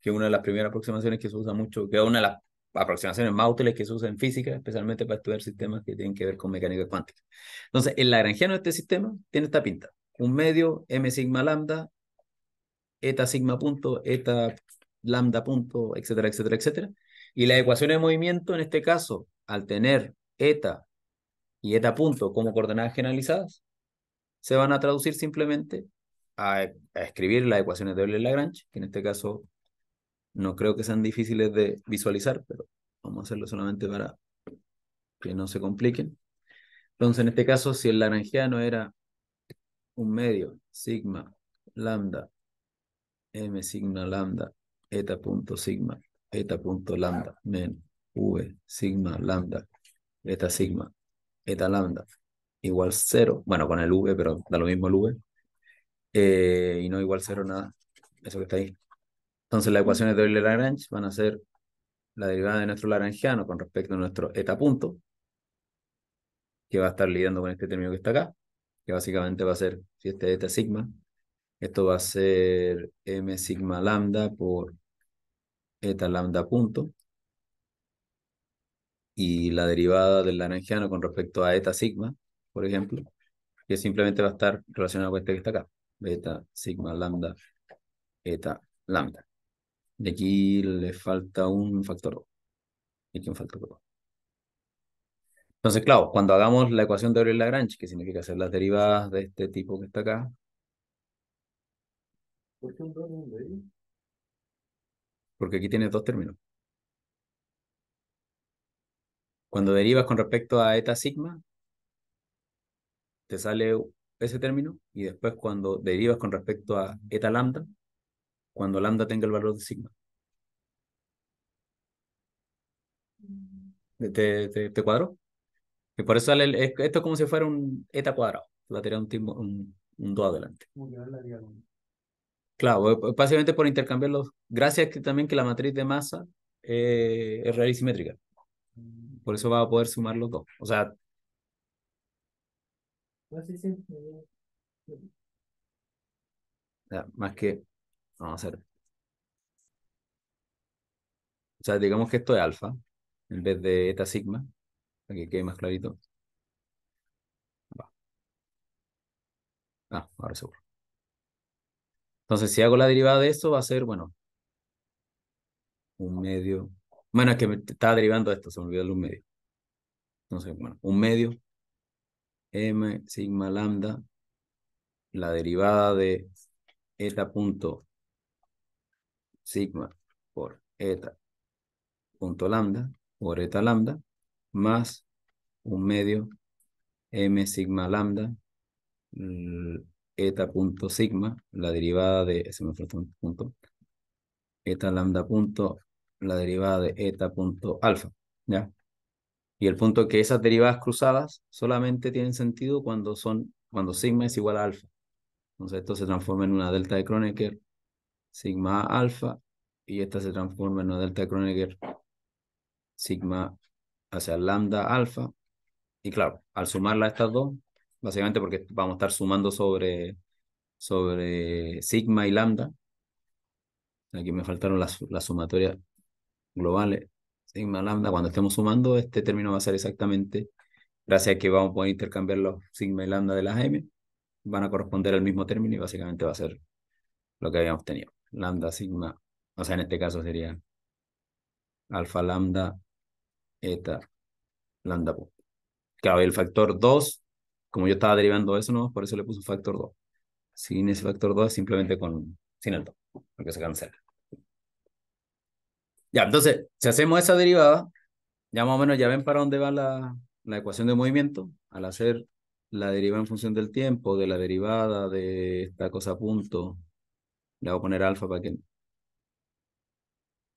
que es una de las primeras aproximaciones que se usa mucho, que es una de las aproximaciones más útiles que se usa en física, especialmente para estudiar sistemas que tienen que ver con mecánica cuántica. Entonces, el lagrangiano de este sistema tiene esta pinta, un medio m sigma lambda eta sigma punto, eta lambda punto, etcétera, etcétera, etcétera. Y las ecuaciones de movimiento, en este caso, al tener eta y eta punto como coordenadas generalizadas, se van a traducir simplemente a, escribir las ecuaciones de Euler-Lagrange, que en este caso no creo que sean difíciles de visualizar, pero vamos a hacerlo solamente para que no se compliquen. Entonces, en este caso, si el lagrangiano era un medio, sigma, lambda, m sigma lambda, eta punto sigma, eta punto lambda, menos v sigma lambda, eta sigma, eta lambda, igual cero, bueno, con el v, pero da lo mismo el v, eh, y no igual cero nada, eso que está ahí. Entonces las ecuaciones de Euler-Lagrange van a ser la derivada de nuestro lagrangiano con respecto a nuestro eta punto, que va a estar lidiando con este término que está acá, que básicamente va a ser, si este eta sigma, esto va a ser m sigma lambda por eta lambda punto. Y la derivada del Lagrangiano con respecto a eta sigma, por ejemplo, que simplemente va a estar relacionado con este que está acá. Beta, sigma, lambda, eta, lambda. Y aquí le falta un factor. Y aquí un factor Entonces, claro, cuando hagamos la ecuación de Euler-Lagrange, que significa hacer las derivadas de este tipo que está acá, ¿Por qué un un Porque aquí tienes dos términos. Cuando derivas con respecto a eta sigma, te sale ese término y después cuando derivas con respecto a eta lambda, cuando lambda tenga el valor de sigma. ¿Te, cuadro? Y por eso sale esto es como si fuera un eta cuadrado. Va a tirar un, un, un do adelante. Claro, eh, básicamente por intercambiarlos, gracias que también que la matriz de masa eh, es real y simétrica. Por eso va a poder sumar los dos. O sea... más que... Vamos a hacer... O sea, digamos que esto es alfa, en vez de eta sigma, para que quede más clarito. Ah, ahora seguro. Entonces, si hago la derivada de esto, va a ser, bueno, un medio. Bueno, es que me estaba derivando esto, se me olvidó el un medio. Entonces, bueno, un medio, m sigma lambda, la derivada de eta punto sigma por eta punto lambda, por eta lambda, más un medio m sigma lambda eta punto sigma, la derivada de, se me falta un punto, eta lambda punto, la derivada de eta punto alfa, ¿ya? Y el punto es que esas derivadas cruzadas solamente tienen sentido cuando son, cuando sigma es igual a alfa. Entonces esto se transforma en una delta de Kronecker, sigma alfa, y esta se transforma en una delta de Kronecker, sigma hacia lambda alfa, y claro, al sumarla a estas dos, básicamente porque vamos a estar sumando sobre, sobre sigma y lambda. Aquí me faltaron las, las sumatorias globales. Sigma, lambda, cuando estemos sumando, este término va a ser exactamente, gracias a que vamos a poder intercambiar los sigma y lambda de las m, van a corresponder al mismo término y básicamente va a ser lo que habíamos tenido. Lambda, sigma, o sea, en este caso sería alfa, lambda, eta, lambda. Claro, el factor 2 como yo estaba derivando eso, ¿no? Por eso le puse un factor 2. Sin ese factor 2, simplemente con, sin el 2, porque se cancela. Ya, entonces, si hacemos esa derivada, ya más o menos ya ven para dónde va la, la ecuación de movimiento. Al hacer la derivada en función del tiempo, de la derivada de esta cosa punto, le voy a poner alfa para que...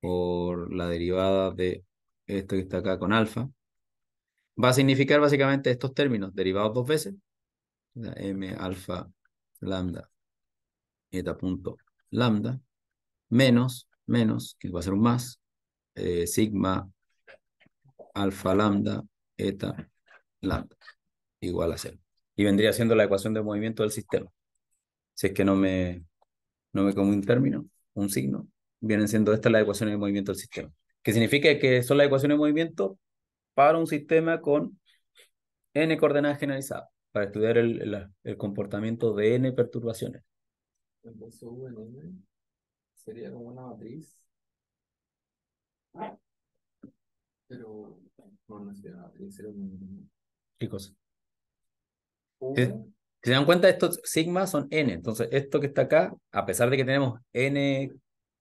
Por la derivada de esto que está acá con alfa, va a significar básicamente estos términos derivados dos veces. M alfa lambda eta punto lambda menos, menos, que va a ser un más, eh, sigma alfa lambda eta lambda igual a cero. Y vendría siendo la ecuación de movimiento del sistema. Si es que no me, no me como un término, un signo, vienen siendo estas las ecuaciones de movimiento del sistema. Que significa que son las ecuaciones de movimiento para un sistema con n coordenadas generalizadas, para estudiar el, comportamiento de n perturbaciones. N sería como una matriz. Pero no, no sería una matriz, Si se dan cuenta, estos sigmas son n. Entonces, esto que está acá, a pesar de que tenemos n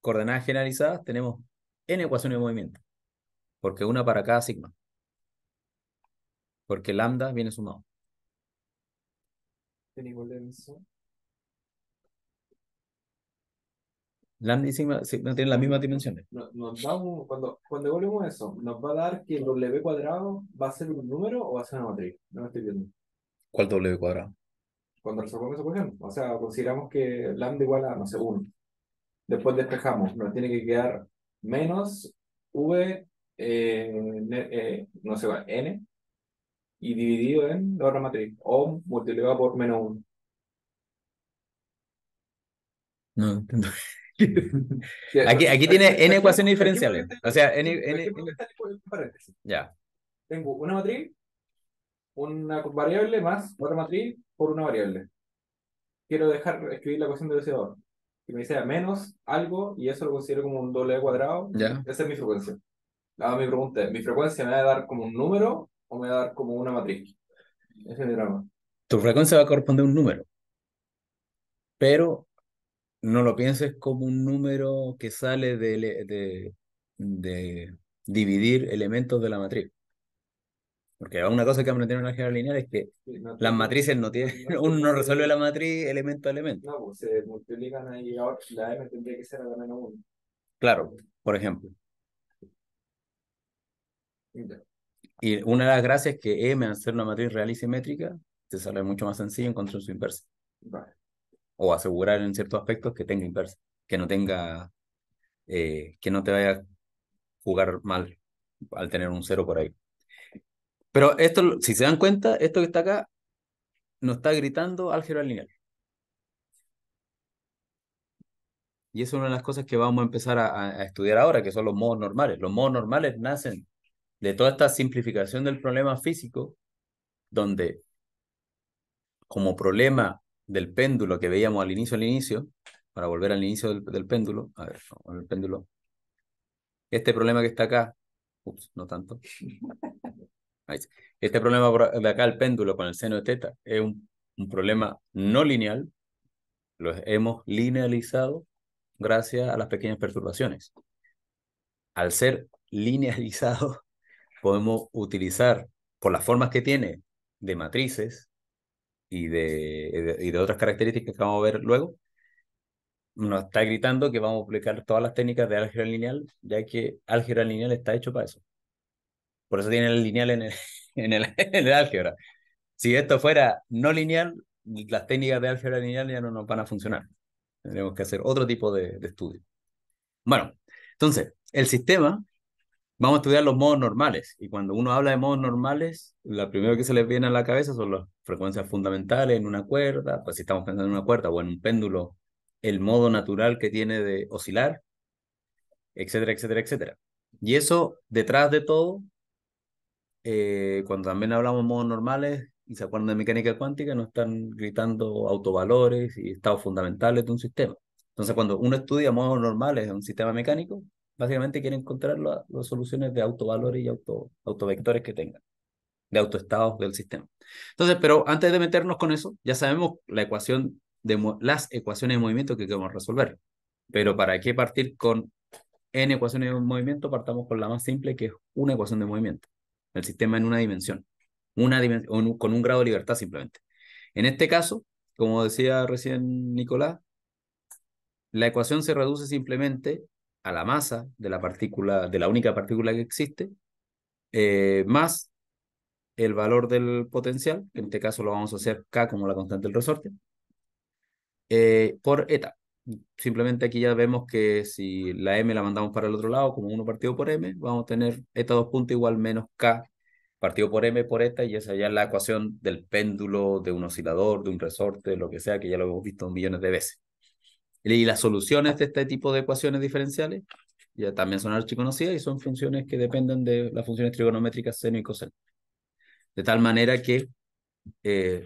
coordenadas generalizadas, tenemos n ecuaciones de movimiento. Porque una para cada sigma porque lambda viene sumado. Lambda y sigma, no tienen las mismas dimensiones. nos cuando, cuando volvemos eso, ¿nos va a dar que el W cuadrado va a ser un número o va a ser una matriz? No lo estoy viendo. ¿Cuál W cuadrado? Cuando resolvemos esa cuestión. O sea, consideramos que lambda igual a, no sé, 1. Después despejamos, nos tiene que quedar menos V, eh, eh, no sé, n y dividido en la otra matriz, o multiplicado por menos 1. No entiendo. aquí, aquí tiene n ecuaciones diferenciales. O sea, n, Ya. Tengo una matriz, una variable más otra matriz por una variable. Quiero dejar escribir la ecuación del deseador. Que me dice menos algo y eso lo considero como un doble cuadrado. Ya. Esa es mi frecuencia. La, mi pregunta ¿mi frecuencia me va a dar como un número o me va a dar como una matriz. Tu frecuencia va a corresponder a un número, pero no lo pienses como un número que sale de, de, dividir elementos de la matriz. Porque una cosa que tener en la álgebra lineal es que las matrices no tienen, (laughs) uno no resuelve la matriz elemento a elemento. No, pues se multiplican ahí, la M tendría que ser a la menos 1. Claro, por ejemplo. Y una de las gracias es que M, al ser una matriz real y simétrica, te sale mucho más sencillo encontrar su inversa. O asegurar en ciertos aspectos que tenga inversa, que no tenga, eh, que no te vaya a jugar mal al tener un cero por ahí. Pero esto, si se dan cuenta, esto que está acá nos está gritando álgebra lineal. Y es una de las cosas que vamos a empezar a, estudiar ahora, que son los modos normales. Los modos normales nacen de toda esta simplificación del problema físico, donde como problema del péndulo que veíamos al inicio, al inicio, para volver al inicio del, péndulo, a ver, con el péndulo, este problema que está acá, ups, no tanto, este problema de acá, el péndulo con el seno de teta, es un, un problema no lineal, lo hemos linealizado gracias a las pequeñas perturbaciones. Al ser linealizado, podemos utilizar por las formas que tiene de matrices y de, y de otras características que vamos a ver luego, nos está gritando que vamos a aplicar todas las técnicas de álgebra lineal, ya que álgebra lineal está hecho para eso. Por eso tiene el lineal en el, (laughs) en el, álgebra. Si esto fuera no lineal, las técnicas de álgebra lineal ya no nos van a funcionar. Tendremos que hacer otro tipo de, de estudio. Bueno, entonces, el sistema vamos a estudiar los modos normales. Y cuando uno habla de modos normales, la primera que se les viene a la cabeza son las frecuencias fundamentales en una cuerda, pues si estamos pensando en una cuerda o en un péndulo, el modo natural que tiene de oscilar, etcétera, etcétera, etcétera. Y eso, detrás de todo, eh, cuando también hablamos de modos normales y se acuerdan de mecánica cuántica, nos están gritando autovalores y estados fundamentales de un sistema. Entonces, cuando uno estudia modos normales en un sistema mecánico, básicamente quiere encontrar las soluciones de autovalores y auto, autovectores que tengan, de autoestados del sistema. Entonces, pero antes de meternos con eso, ya sabemos la ecuación de, las ecuaciones de movimiento que queremos resolver. Pero ¿para qué partir con n ecuaciones de movimiento? Partamos con la más simple, que es una ecuación de movimiento, el sistema en una dimensión, una dimensión con un grado de libertad simplemente. En este caso, como decía recién Nicolás, la ecuación se reduce simplemente a la masa de la partícula, de la única partícula que existe, eh, más el valor del potencial, en este caso lo vamos a hacer K como la constante del resorte, eh, por eta. Simplemente aquí ya vemos que si la m la mandamos para el otro lado, como 1 partido por m, vamos a tener eta 2 puntos igual menos K partido por m por eta, y esa ya es la ecuación del péndulo, de un oscilador, de un resorte, lo que sea, que ya lo hemos visto millones de veces. Y las soluciones de este tipo de ecuaciones diferenciales ya también son archiconocidas y son funciones que dependen de las funciones trigonométricas seno y coseno. De tal manera que eh,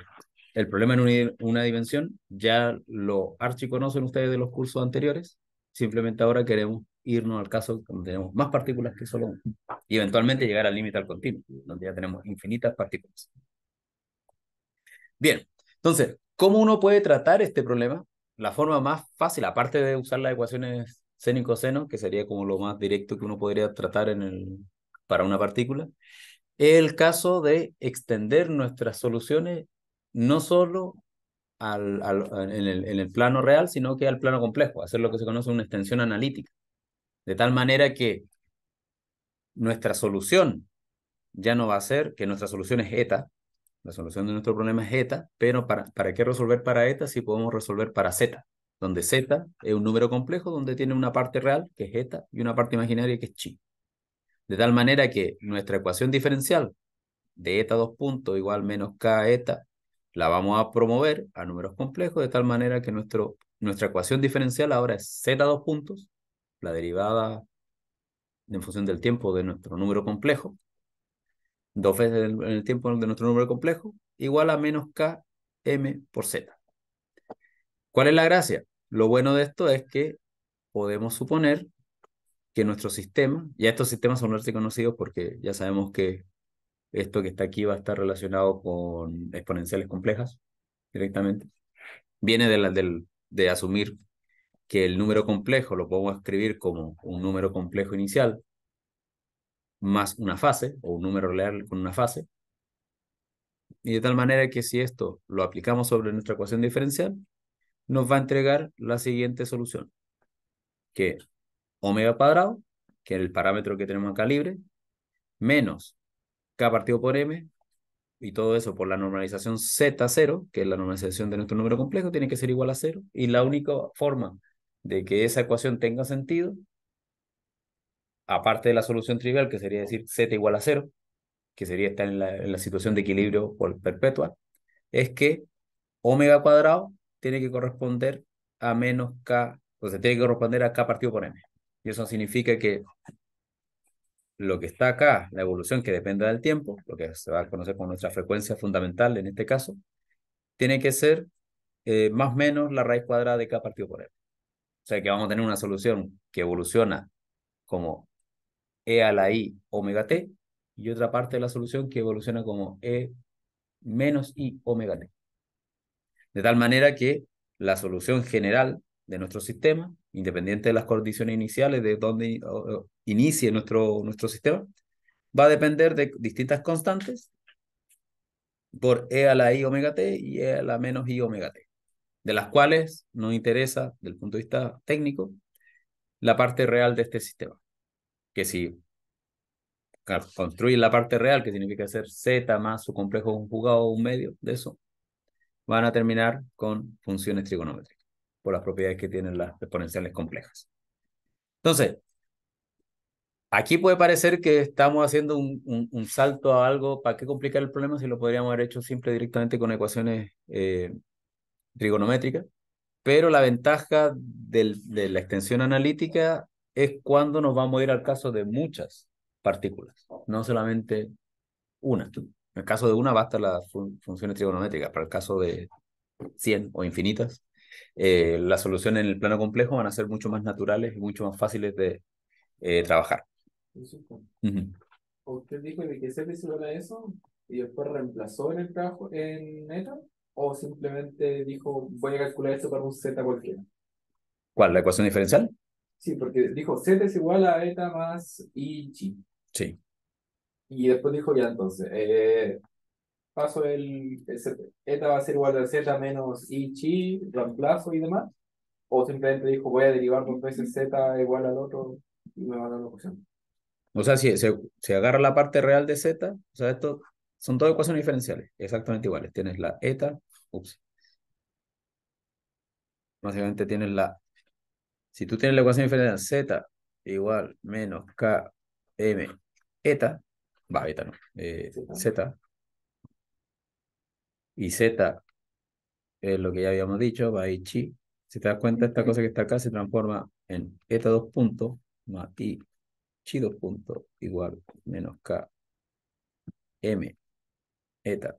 el problema en una dimensión ya lo archiconocen ustedes de los cursos anteriores, simplemente ahora queremos irnos al caso donde tenemos más partículas que solo una y eventualmente llegar al límite al continuo, donde ya tenemos infinitas partículas. Bien, entonces, ¿cómo uno puede tratar este problema? la forma más fácil, aparte de usar las ecuaciones seno y coseno, que sería como lo más directo que uno podría tratar en el, para una partícula, es el caso de extender nuestras soluciones no solo al, en, el, plano real, sino que al plano complejo, hacer lo que se conoce como una extensión analítica. De tal manera que nuestra solución ya no va a ser que nuestra solución es eta, la solución de nuestro problema es eta, pero ¿para, para qué resolver para eta si podemos resolver para z? Donde z es un número complejo donde tiene una parte real, que es eta, y una parte imaginaria, que es chi. De tal manera que nuestra ecuación diferencial de eta dos puntos igual menos k eta, la vamos a promover a números complejos, de tal manera que nuestro, nuestra ecuación diferencial ahora es z dos puntos, la derivada en función del tiempo de nuestro número complejo, dos veces en el tiempo de nuestro número complejo, igual a menos km por z. ¿Cuál es la gracia? Lo bueno de esto es que podemos suponer que nuestro sistema, ya estos sistemas son reconocidos porque ya sabemos que esto que está aquí va a estar relacionado con exponenciales complejas directamente, viene de, la, del, de asumir que el número complejo lo podemos escribir como un número complejo inicial más una fase o un número real con una fase. Y de tal manera que si esto lo aplicamos sobre nuestra ecuación diferencial, nos va a entregar la siguiente solución, que omega cuadrado, que es el parámetro que tenemos acá libre, menos k partido por m, y todo eso por la normalización z0, que es la normalización de nuestro número complejo, tiene que ser igual a 0, y la única forma de que esa ecuación tenga sentido aparte de la solución trivial, que sería decir z igual a cero, que sería estar en la, situación de equilibrio perpetua, es que omega cuadrado tiene que corresponder a menos k, o sea, tiene que corresponder a k partido por m. Y eso significa que lo que está acá, la evolución que depende del tiempo, lo que se va a conocer como nuestra frecuencia fundamental en este caso, tiene que ser eh, más o menos la raíz cuadrada de k partido por m. O sea que vamos a tener una solución que evoluciona como e a la i omega t y otra parte de la solución que evoluciona como e menos i omega t. De tal manera que la solución general de nuestro sistema, independiente de las condiciones iniciales de donde inicie nuestro, nuestro sistema, va a depender de distintas constantes por e a la i omega t y e a la menos i omega t, de las cuales nos interesa, del punto de vista técnico, la parte real de este sistema que si construyen la parte real, que significa hacer z más su complejo un jugado o un medio de eso, van a terminar con funciones trigonométricas, por las propiedades que tienen las exponenciales complejas. Entonces, aquí puede parecer que estamos haciendo un, un, salto a algo, ¿para qué complicar el problema si lo podríamos haber hecho simple directamente con ecuaciones eh, trigonométricas? Pero la ventaja de la extensión analítica es cuando nos vamos a ir al caso de muchas partículas, no solamente una. En el caso de una basta las funciones trigonométricas, para el caso de 100 o infinitas, eh, las soluciones en el plano complejo van a ser mucho más naturales y mucho más fáciles de eh, trabajar. ¿Usted dijo de que se a eso y después reemplazó en el trabajo en meta? ¿O simplemente dijo voy a calcular esto para un Z cualquiera? ¿Cuál? ¿La ecuación diferencial? Sí, porque dijo Z es igual a eta más i chi Sí. Y después dijo ya entonces, eh, paso el, eta va a ser igual a Z menos i chi, reemplazo y demás. O simplemente dijo voy a derivar dos veces Z igual al otro y me va a dar la opción. O sea, si se, agarra la parte real de Z, o sea, esto son todas ecuaciones diferenciales, exactamente iguales. Tienes la eta, ups. Básicamente tienes la si tú tienes la ecuación diferencial z igual menos km eta, va, eta eh, no, z, y z es lo que ya habíamos dicho, va y chi. Si te das cuenta, esta cosa que está acá se transforma en eta dos puntos más i chi dos puntos igual menos k m eta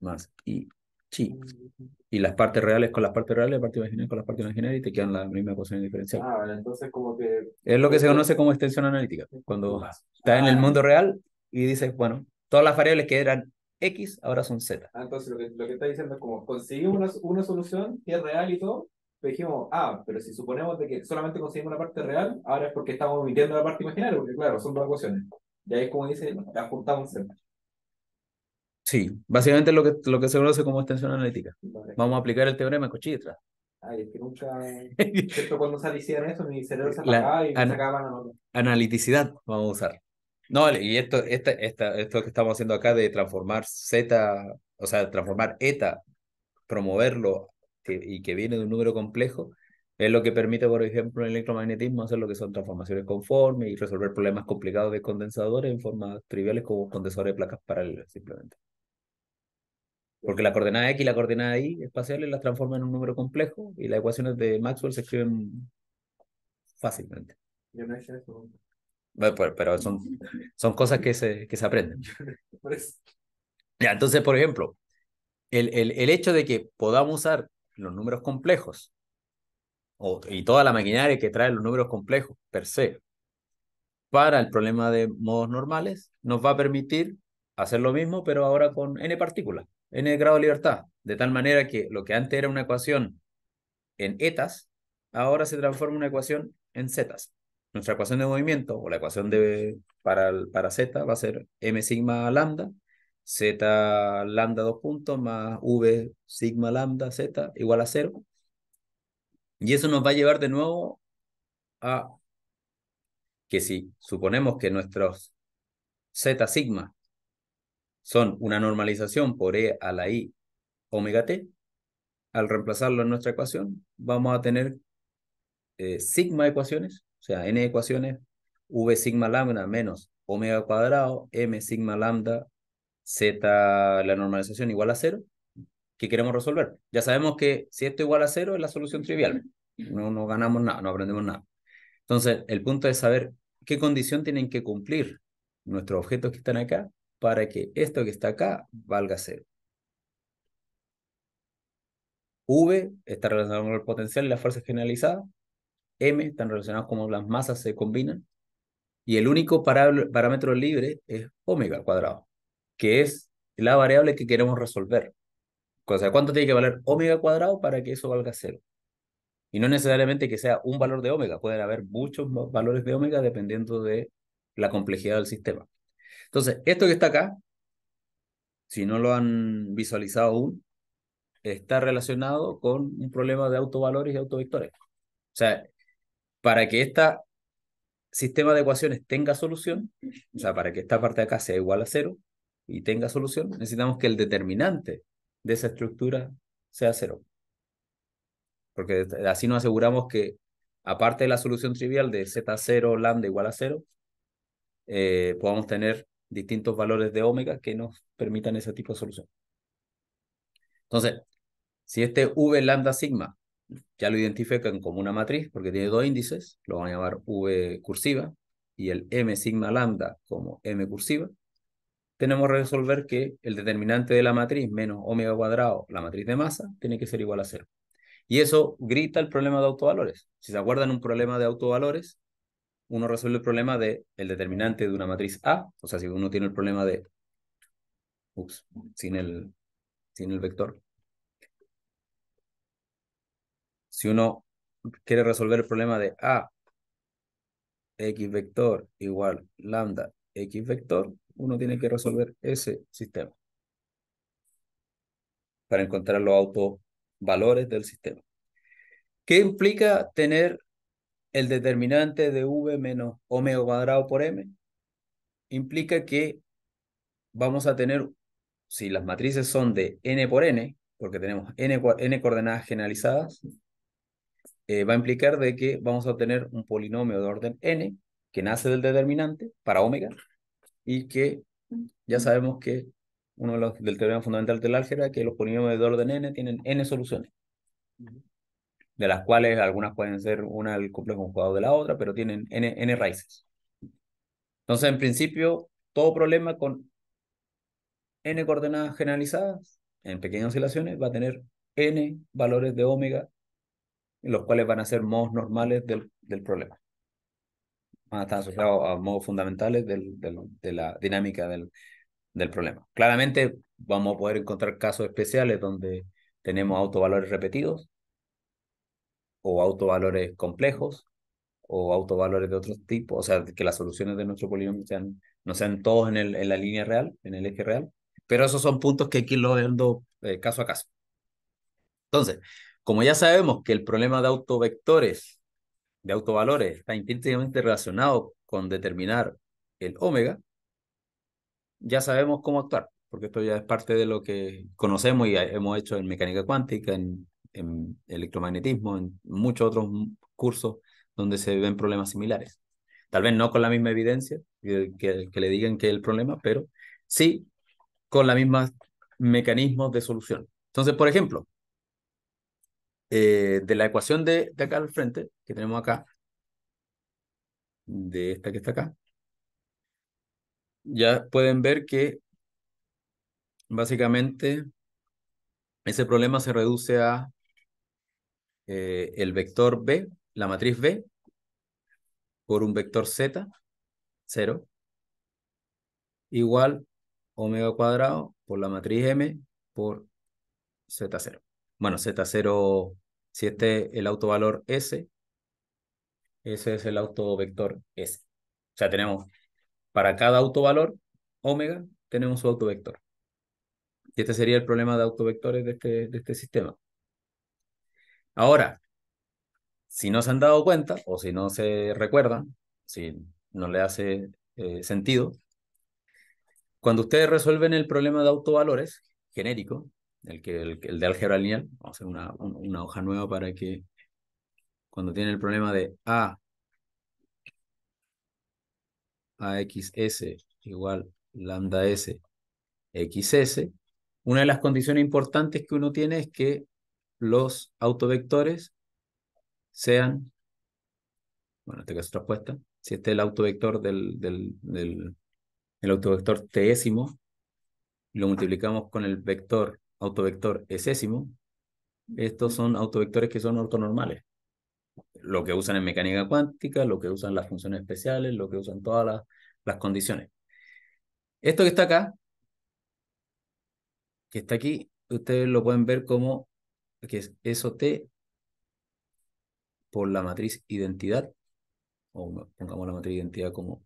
más i Sí. Mm, y las partes reales con las partes reales, la parte imaginaria con las partes imaginarias, y te quedan las mismas ecuaciones diferenciales Ah, vale. entonces como que... Es lo que se conoce como extensión analítica. Cuando está ah, estás en el ah. mundo real y dices, bueno, todas las variables que eran X ahora son Z. Ah, entonces lo que, está diciendo es como conseguimos una, solución que es real y todo, pero dijimos, ah, pero si suponemos de que solamente conseguimos una parte real, ahora es porque estamos omitiendo la parte imaginaria, porque claro, son dos ecuaciones. Y ahí es como dice, la juntamos Sí, básicamente lo que, lo que se conoce como extensión analítica. Vamos a aplicar el teorema de Cochitra. Ay, es que nunca. (laughs) cuando se hicieron eso, mi cerebro se apagaba y me an Analiticidad vamos a usar. No, y esto, esta, esta, esto que estamos haciendo acá de transformar Z, o sea, transformar ETA, promoverlo y que viene de un número complejo, es lo que permite, por ejemplo, en el electromagnetismo hacer lo que son transformaciones conformes y resolver problemas complicados de condensadores en formas triviales como condensadores de placas paralelas, simplemente. Porque la coordenada X y la coordenada Y espaciales las transforman en un número complejo y las ecuaciones de Maxwell se escriben fácilmente. pero, son, son cosas que se, que se aprenden. (laughs) entonces, por ejemplo, el, el, hecho de que podamos usar los números complejos y toda la maquinaria que trae los números complejos per se para el problema de modos normales nos va a permitir hacer lo mismo, pero ahora con n partículas en el grado de libertad, de tal manera que lo que antes era una ecuación en etas, ahora se transforma en una ecuación en zetas. Nuestra ecuación de movimiento o la ecuación de, para, para z va a ser m sigma lambda, z lambda dos puntos más v sigma lambda z igual a cero. Y eso nos va a llevar de nuevo a que si suponemos que nuestros z sigma son una normalización por E a la I omega t. Al reemplazarlo en nuestra ecuación, vamos a tener eh, sigma ecuaciones, o sea, n ecuaciones, v sigma lambda menos omega cuadrado, m sigma lambda, z la normalización igual a cero, que queremos resolver. Ya sabemos que si esto igual a cero es la solución trivial. No, no ganamos nada, no aprendemos nada. Entonces, el punto es saber qué condición tienen que cumplir nuestros objetos que están acá para que esto que está acá valga cero. V está relacionado con el potencial y la fuerza generalizada. M están relacionados con las masas se combinan. Y el único parámetro libre es omega al cuadrado, que es la variable que queremos resolver. O sea, ¿cuánto tiene que valer omega al cuadrado para que eso valga cero? Y no necesariamente que sea un valor de omega, pueden haber muchos valores de omega dependiendo de la complejidad del sistema. Entonces, esto que está acá, si no lo han visualizado aún, está relacionado con un problema de autovalores y autovectores. O sea, para que este sistema de ecuaciones tenga solución, o sea, para que esta parte de acá sea igual a cero y tenga solución, necesitamos que el determinante de esa estructura sea cero. Porque así nos aseguramos que, aparte de la solución trivial de z0 lambda igual a cero, eh, podamos tener distintos valores de omega que nos permitan ese tipo de solución. Entonces, si este V lambda sigma ya lo identifican como una matriz porque tiene dos índices, lo van a llamar V cursiva y el M sigma lambda como M cursiva, tenemos que resolver que el determinante de la matriz menos omega cuadrado, la matriz de masa, tiene que ser igual a cero. Y eso grita el problema de autovalores. Si se acuerdan un problema de autovalores, uno resuelve el problema de el determinante de una matriz A, o sea, si uno tiene el problema de, ups, sin el, sin el vector. Si uno quiere resolver el problema de A, X vector igual lambda X vector, uno tiene que resolver ese sistema para encontrar los autovalores del sistema. ¿Qué implica tener el determinante de V menos omega cuadrado por M implica que vamos a tener, si las matrices son de n por n, porque tenemos n, n coordenadas generalizadas, eh, va a implicar de que vamos a obtener un polinomio de orden n que nace del determinante para omega y que ya sabemos que uno de los, del teorema fundamental del álgebra que los polinomios de orden n tienen n soluciones de las cuales algunas pueden ser una el complejo conjugado de la otra, pero tienen n, n raíces. Entonces, en principio, todo problema con n coordenadas generalizadas en pequeñas oscilaciones va a tener n valores de omega, los cuales van a ser modos normales del, del problema. Van a estar asociados a modos fundamentales del, de la dinámica del, del problema. Claramente vamos a poder encontrar casos especiales donde tenemos autovalores repetidos, o autovalores complejos o autovalores de otro tipo, o sea, que las soluciones de nuestro polinomio sean, no sean todos en, el, en la línea real, en el eje real, pero esos son puntos que hay que ir viendo eh, caso a caso. Entonces, como ya sabemos que el problema de autovectores, de autovalores, está intrínsecamente relacionado con determinar el omega, ya sabemos cómo actuar, porque esto ya es parte de lo que conocemos y hemos hecho en mecánica cuántica, en en electromagnetismo, en muchos otros cursos donde se ven problemas similares. Tal vez no con la misma evidencia que, le digan que es el problema, pero sí con los mismos mecanismos de solución. Entonces, por ejemplo, eh, de la ecuación de, de acá al frente, que tenemos acá, de esta que está acá, ya pueden ver que básicamente ese problema se reduce a eh, el vector B, la matriz B, por un vector Z, 0, igual omega cuadrado por la matriz M por Z0. Bueno, Z0, si este el autovalor S, ese es el autovector S. O sea, tenemos para cada autovalor, omega, tenemos su autovector. Y este sería el problema de autovectores de este, de este sistema. Ahora, si no se han dado cuenta o si no se recuerdan, si no le hace eh, sentido, cuando ustedes resuelven el problema de autovalores genérico, el, que, el, de álgebra lineal, vamos a hacer una, una hoja nueva para que cuando tienen el problema de A, AXS igual lambda S, XS, una de las condiciones importantes que uno tiene es que los autovectores sean, bueno, este caso es otra respuesta, si este es el autovector del, del, el autovector tésimo, lo multiplicamos con el vector autovector esésimo, estos son autovectores que son ortonormales. Lo que usan en mecánica cuántica, lo que usan las funciones especiales, lo que usan todas las, las condiciones. Esto que está acá, que está aquí, ustedes lo pueden ver como que es eso t por la matriz identidad, o pongamos la matriz identidad como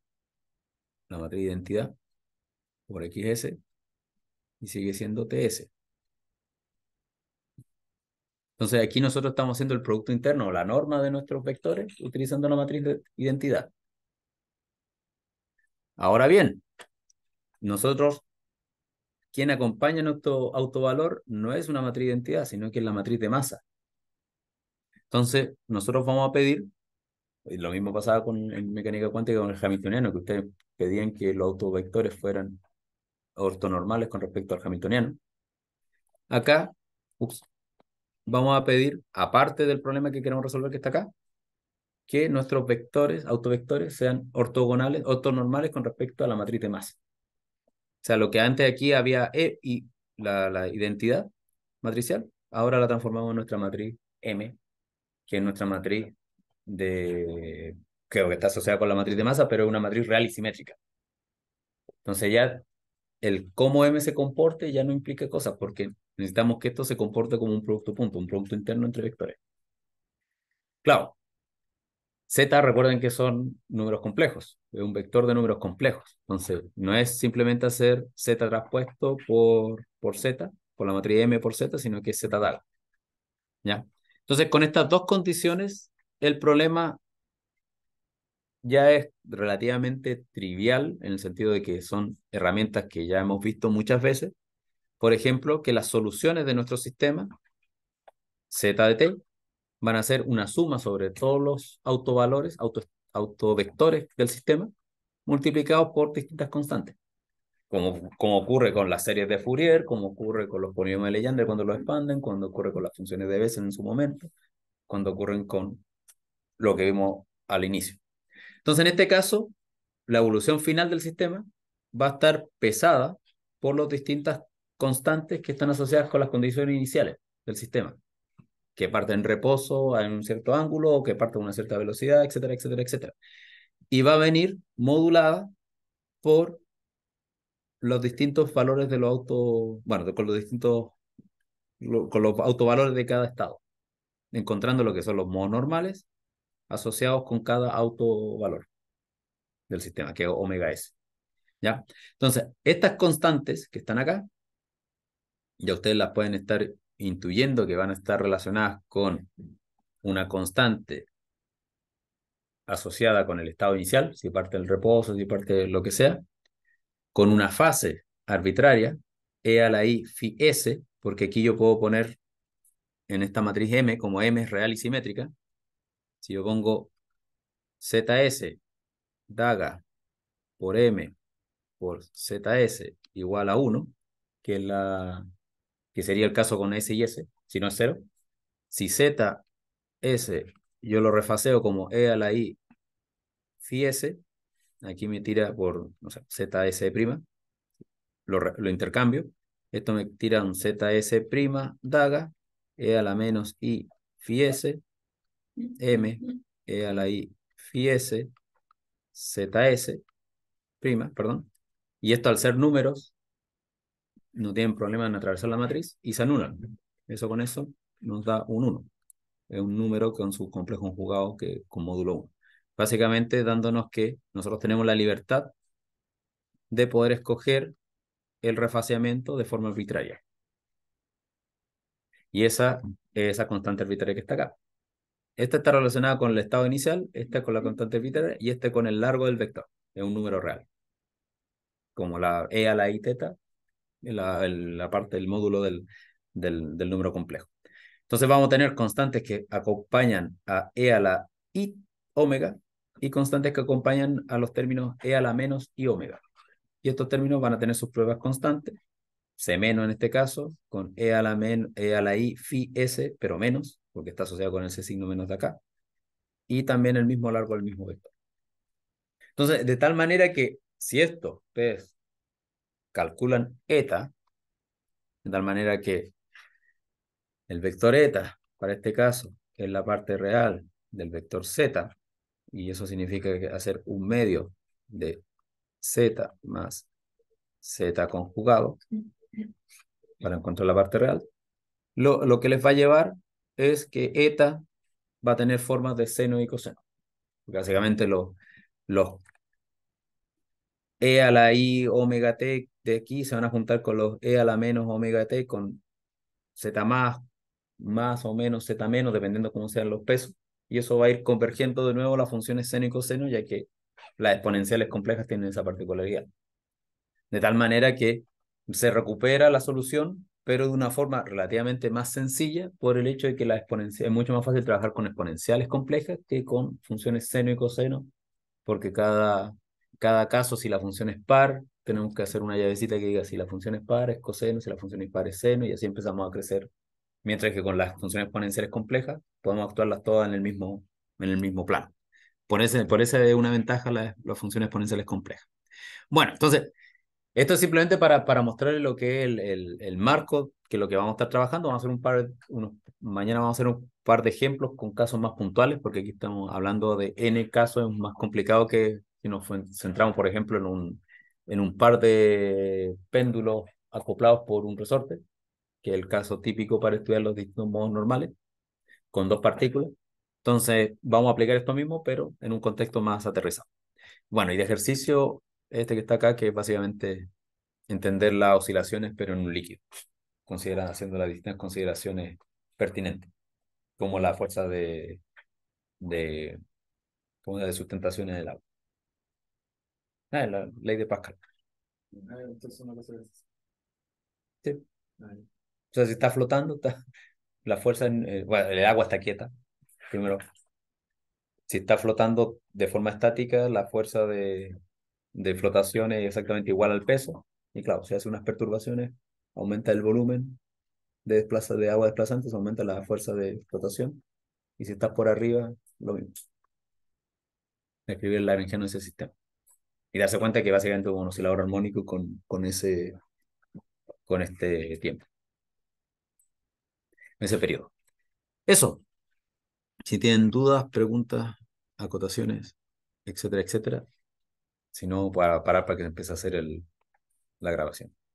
la matriz identidad por XS, y sigue siendo TS. Entonces aquí nosotros estamos haciendo el producto interno, la norma de nuestros vectores, utilizando la matriz de identidad. Ahora bien, nosotros quien acompaña nuestro autovalor no es una matriz de identidad, sino que es la matriz de masa. Entonces, nosotros vamos a pedir, y lo mismo pasaba con la mecánica cuántica con el hamiltoniano, que ustedes pedían que los autovectores fueran ortonormales con respecto al hamiltoniano. Acá, vamos a pedir, aparte del problema que queremos resolver que está acá, que nuestros vectores, autovectores, sean ortogonales, ortonormales con respecto a la matriz de masa. O sea, lo que antes aquí había E y la, la identidad matricial, ahora la transformamos en nuestra matriz M, que es nuestra matriz de, creo que está asociada con la matriz de masa, pero es una matriz real y simétrica. Entonces ya el cómo M se comporte ya no implica cosas, porque necesitamos que esto se comporte como un producto punto, un producto interno entre vectores. Claro, Z, recuerden que son números complejos, es un vector de números complejos. Entonces, no es simplemente hacer Z traspuesto por, por Z, por la matriz M por Z, sino que es Z tal. ¿Ya? Entonces, con estas dos condiciones, el problema ya es relativamente trivial en el sentido de que son herramientas que ya hemos visto muchas veces. Por ejemplo, que las soluciones de nuestro sistema, Z de T, van a ser una suma sobre todos los autovalores, autovectores del sistema, multiplicados por distintas constantes. Como, como ocurre con las series de Fourier, como ocurre con los polinomios de Legendre cuando lo expanden, cuando ocurre con las funciones de Bessel en su momento, cuando ocurren con lo que vimos al inicio. Entonces, en este caso, la evolución final del sistema va a estar pesada por las distintas constantes que están asociadas con las condiciones iniciales del sistema que parte en reposo a un cierto ángulo o que parte a una cierta velocidad, etcétera, etcétera, etcétera. Y va a venir modulada por los distintos valores de los auto bueno, con los distintos, con los autovalores de cada estado, encontrando lo que son los modos normales asociados con cada autovalor del sistema, que es omega S. ¿Ya? Entonces, estas constantes que están acá, ya ustedes las pueden estar intuyendo que van a estar relacionadas con una constante asociada con el estado inicial, si parte del reposo, si parte de lo que sea, con una fase arbitraria, E a la I phi S, porque aquí yo puedo poner en esta matriz M, como M es real y simétrica, si yo pongo ZS daga por M por ZS igual a 1, que es la que sería el caso con S y S, si no es cero. Si Z, S, yo lo refaseo como E a la I, phi S, aquí me tira por ZS', lo, lo intercambio, esto me tira un ZS' daga, E a la menos I, phi S, M, E a la I, phi S, ZS', prima, perdón, y esto al ser números, no tienen problema en atravesar la matriz y se anulan. Eso con eso nos da un 1. Es un número con su complejo conjugado que, con módulo 1. Básicamente dándonos que nosotros tenemos la libertad de poder escoger el refaseamiento de forma arbitraria. Y esa es esa constante arbitraria que está acá. Esta está relacionada con el estado inicial, esta con la constante arbitraria y este con el largo del vector. Es un número real. Como la E a la I teta, la, parte del módulo del, del, número complejo. Entonces vamos a tener constantes que acompañan a e a la i omega y constantes que acompañan a los términos e a la menos y omega. Y estos términos van a tener sus pruebas constantes, C menos en este caso, con E a la, menos e a la I, phi S, pero menos, porque está asociado con ese signo menos de acá. Y también el mismo largo del mismo vector. Entonces, de tal manera que si esto es calculan eta, de tal manera que el vector eta, para este caso, es la parte real del vector z, y eso significa que hacer un medio de z más z conjugado para encontrar la parte real, lo, que les va a llevar es que eta va a tener formas de seno y coseno. básicamente los e a la i omega t aquí se van a juntar con los E a la menos omega T, con Z más, más o menos Z menos, dependiendo cómo sean los pesos. Y eso va a ir convergiendo de nuevo las funciones seno y coseno, ya que las exponenciales complejas tienen esa particularidad. De tal manera que se recupera la solución, pero de una forma relativamente más sencilla por el hecho de que la exponencia, es mucho más fácil trabajar con exponenciales complejas que con funciones seno y coseno, porque cada, cada caso, si la función es par, tenemos que hacer una llavecita que diga si la función es par es coseno, si la función es par es seno, y así empezamos a crecer. Mientras que con las funciones exponenciales complejas podemos actuarlas todas en el mismo, en el mismo plano. Por, ese, por esa es una ventaja las, funciones exponenciales complejas. Bueno, entonces, esto es simplemente para, para mostrarles lo que es el, marco, que es lo que vamos a estar trabajando. Vamos a hacer un par, unos, mañana vamos a hacer un par de ejemplos con casos más puntuales, porque aquí estamos hablando de N casos, es más complicado que si nos centramos, por ejemplo, en un, en un par de péndulos acoplados por un resorte, que es el caso típico para estudiar los distintos modos normales, con dos partículas. Entonces, vamos a aplicar esto mismo, pero en un contexto más aterrizado. Bueno, y de ejercicio, este que está acá, que es básicamente entender las oscilaciones, pero en un líquido, considera, haciendo las distintas consideraciones pertinentes, como la fuerza de, de, como de sustentación en el agua. Ah, la ley de Pascal. Ah, sí. Ah, o sea, si está flotando, la fuerza, en, eh, el agua está quieta, primero. Si está flotando de forma estática, la fuerza de, flotación es exactamente igual al peso. Y claro, si hace unas perturbaciones, aumenta el volumen de, desplaza, de agua desplazante, aumenta la fuerza de flotación. Y si está por arriba, lo mismo. escribir la energía en ese sistema y darse cuenta que básicamente hubo un oscilador armónico con, con, ese, con este tiempo, en ese periodo. Eso. Si tienen dudas, preguntas, acotaciones, etcétera, etcétera. Si no, para parar para que empiece a hacer el, la grabación.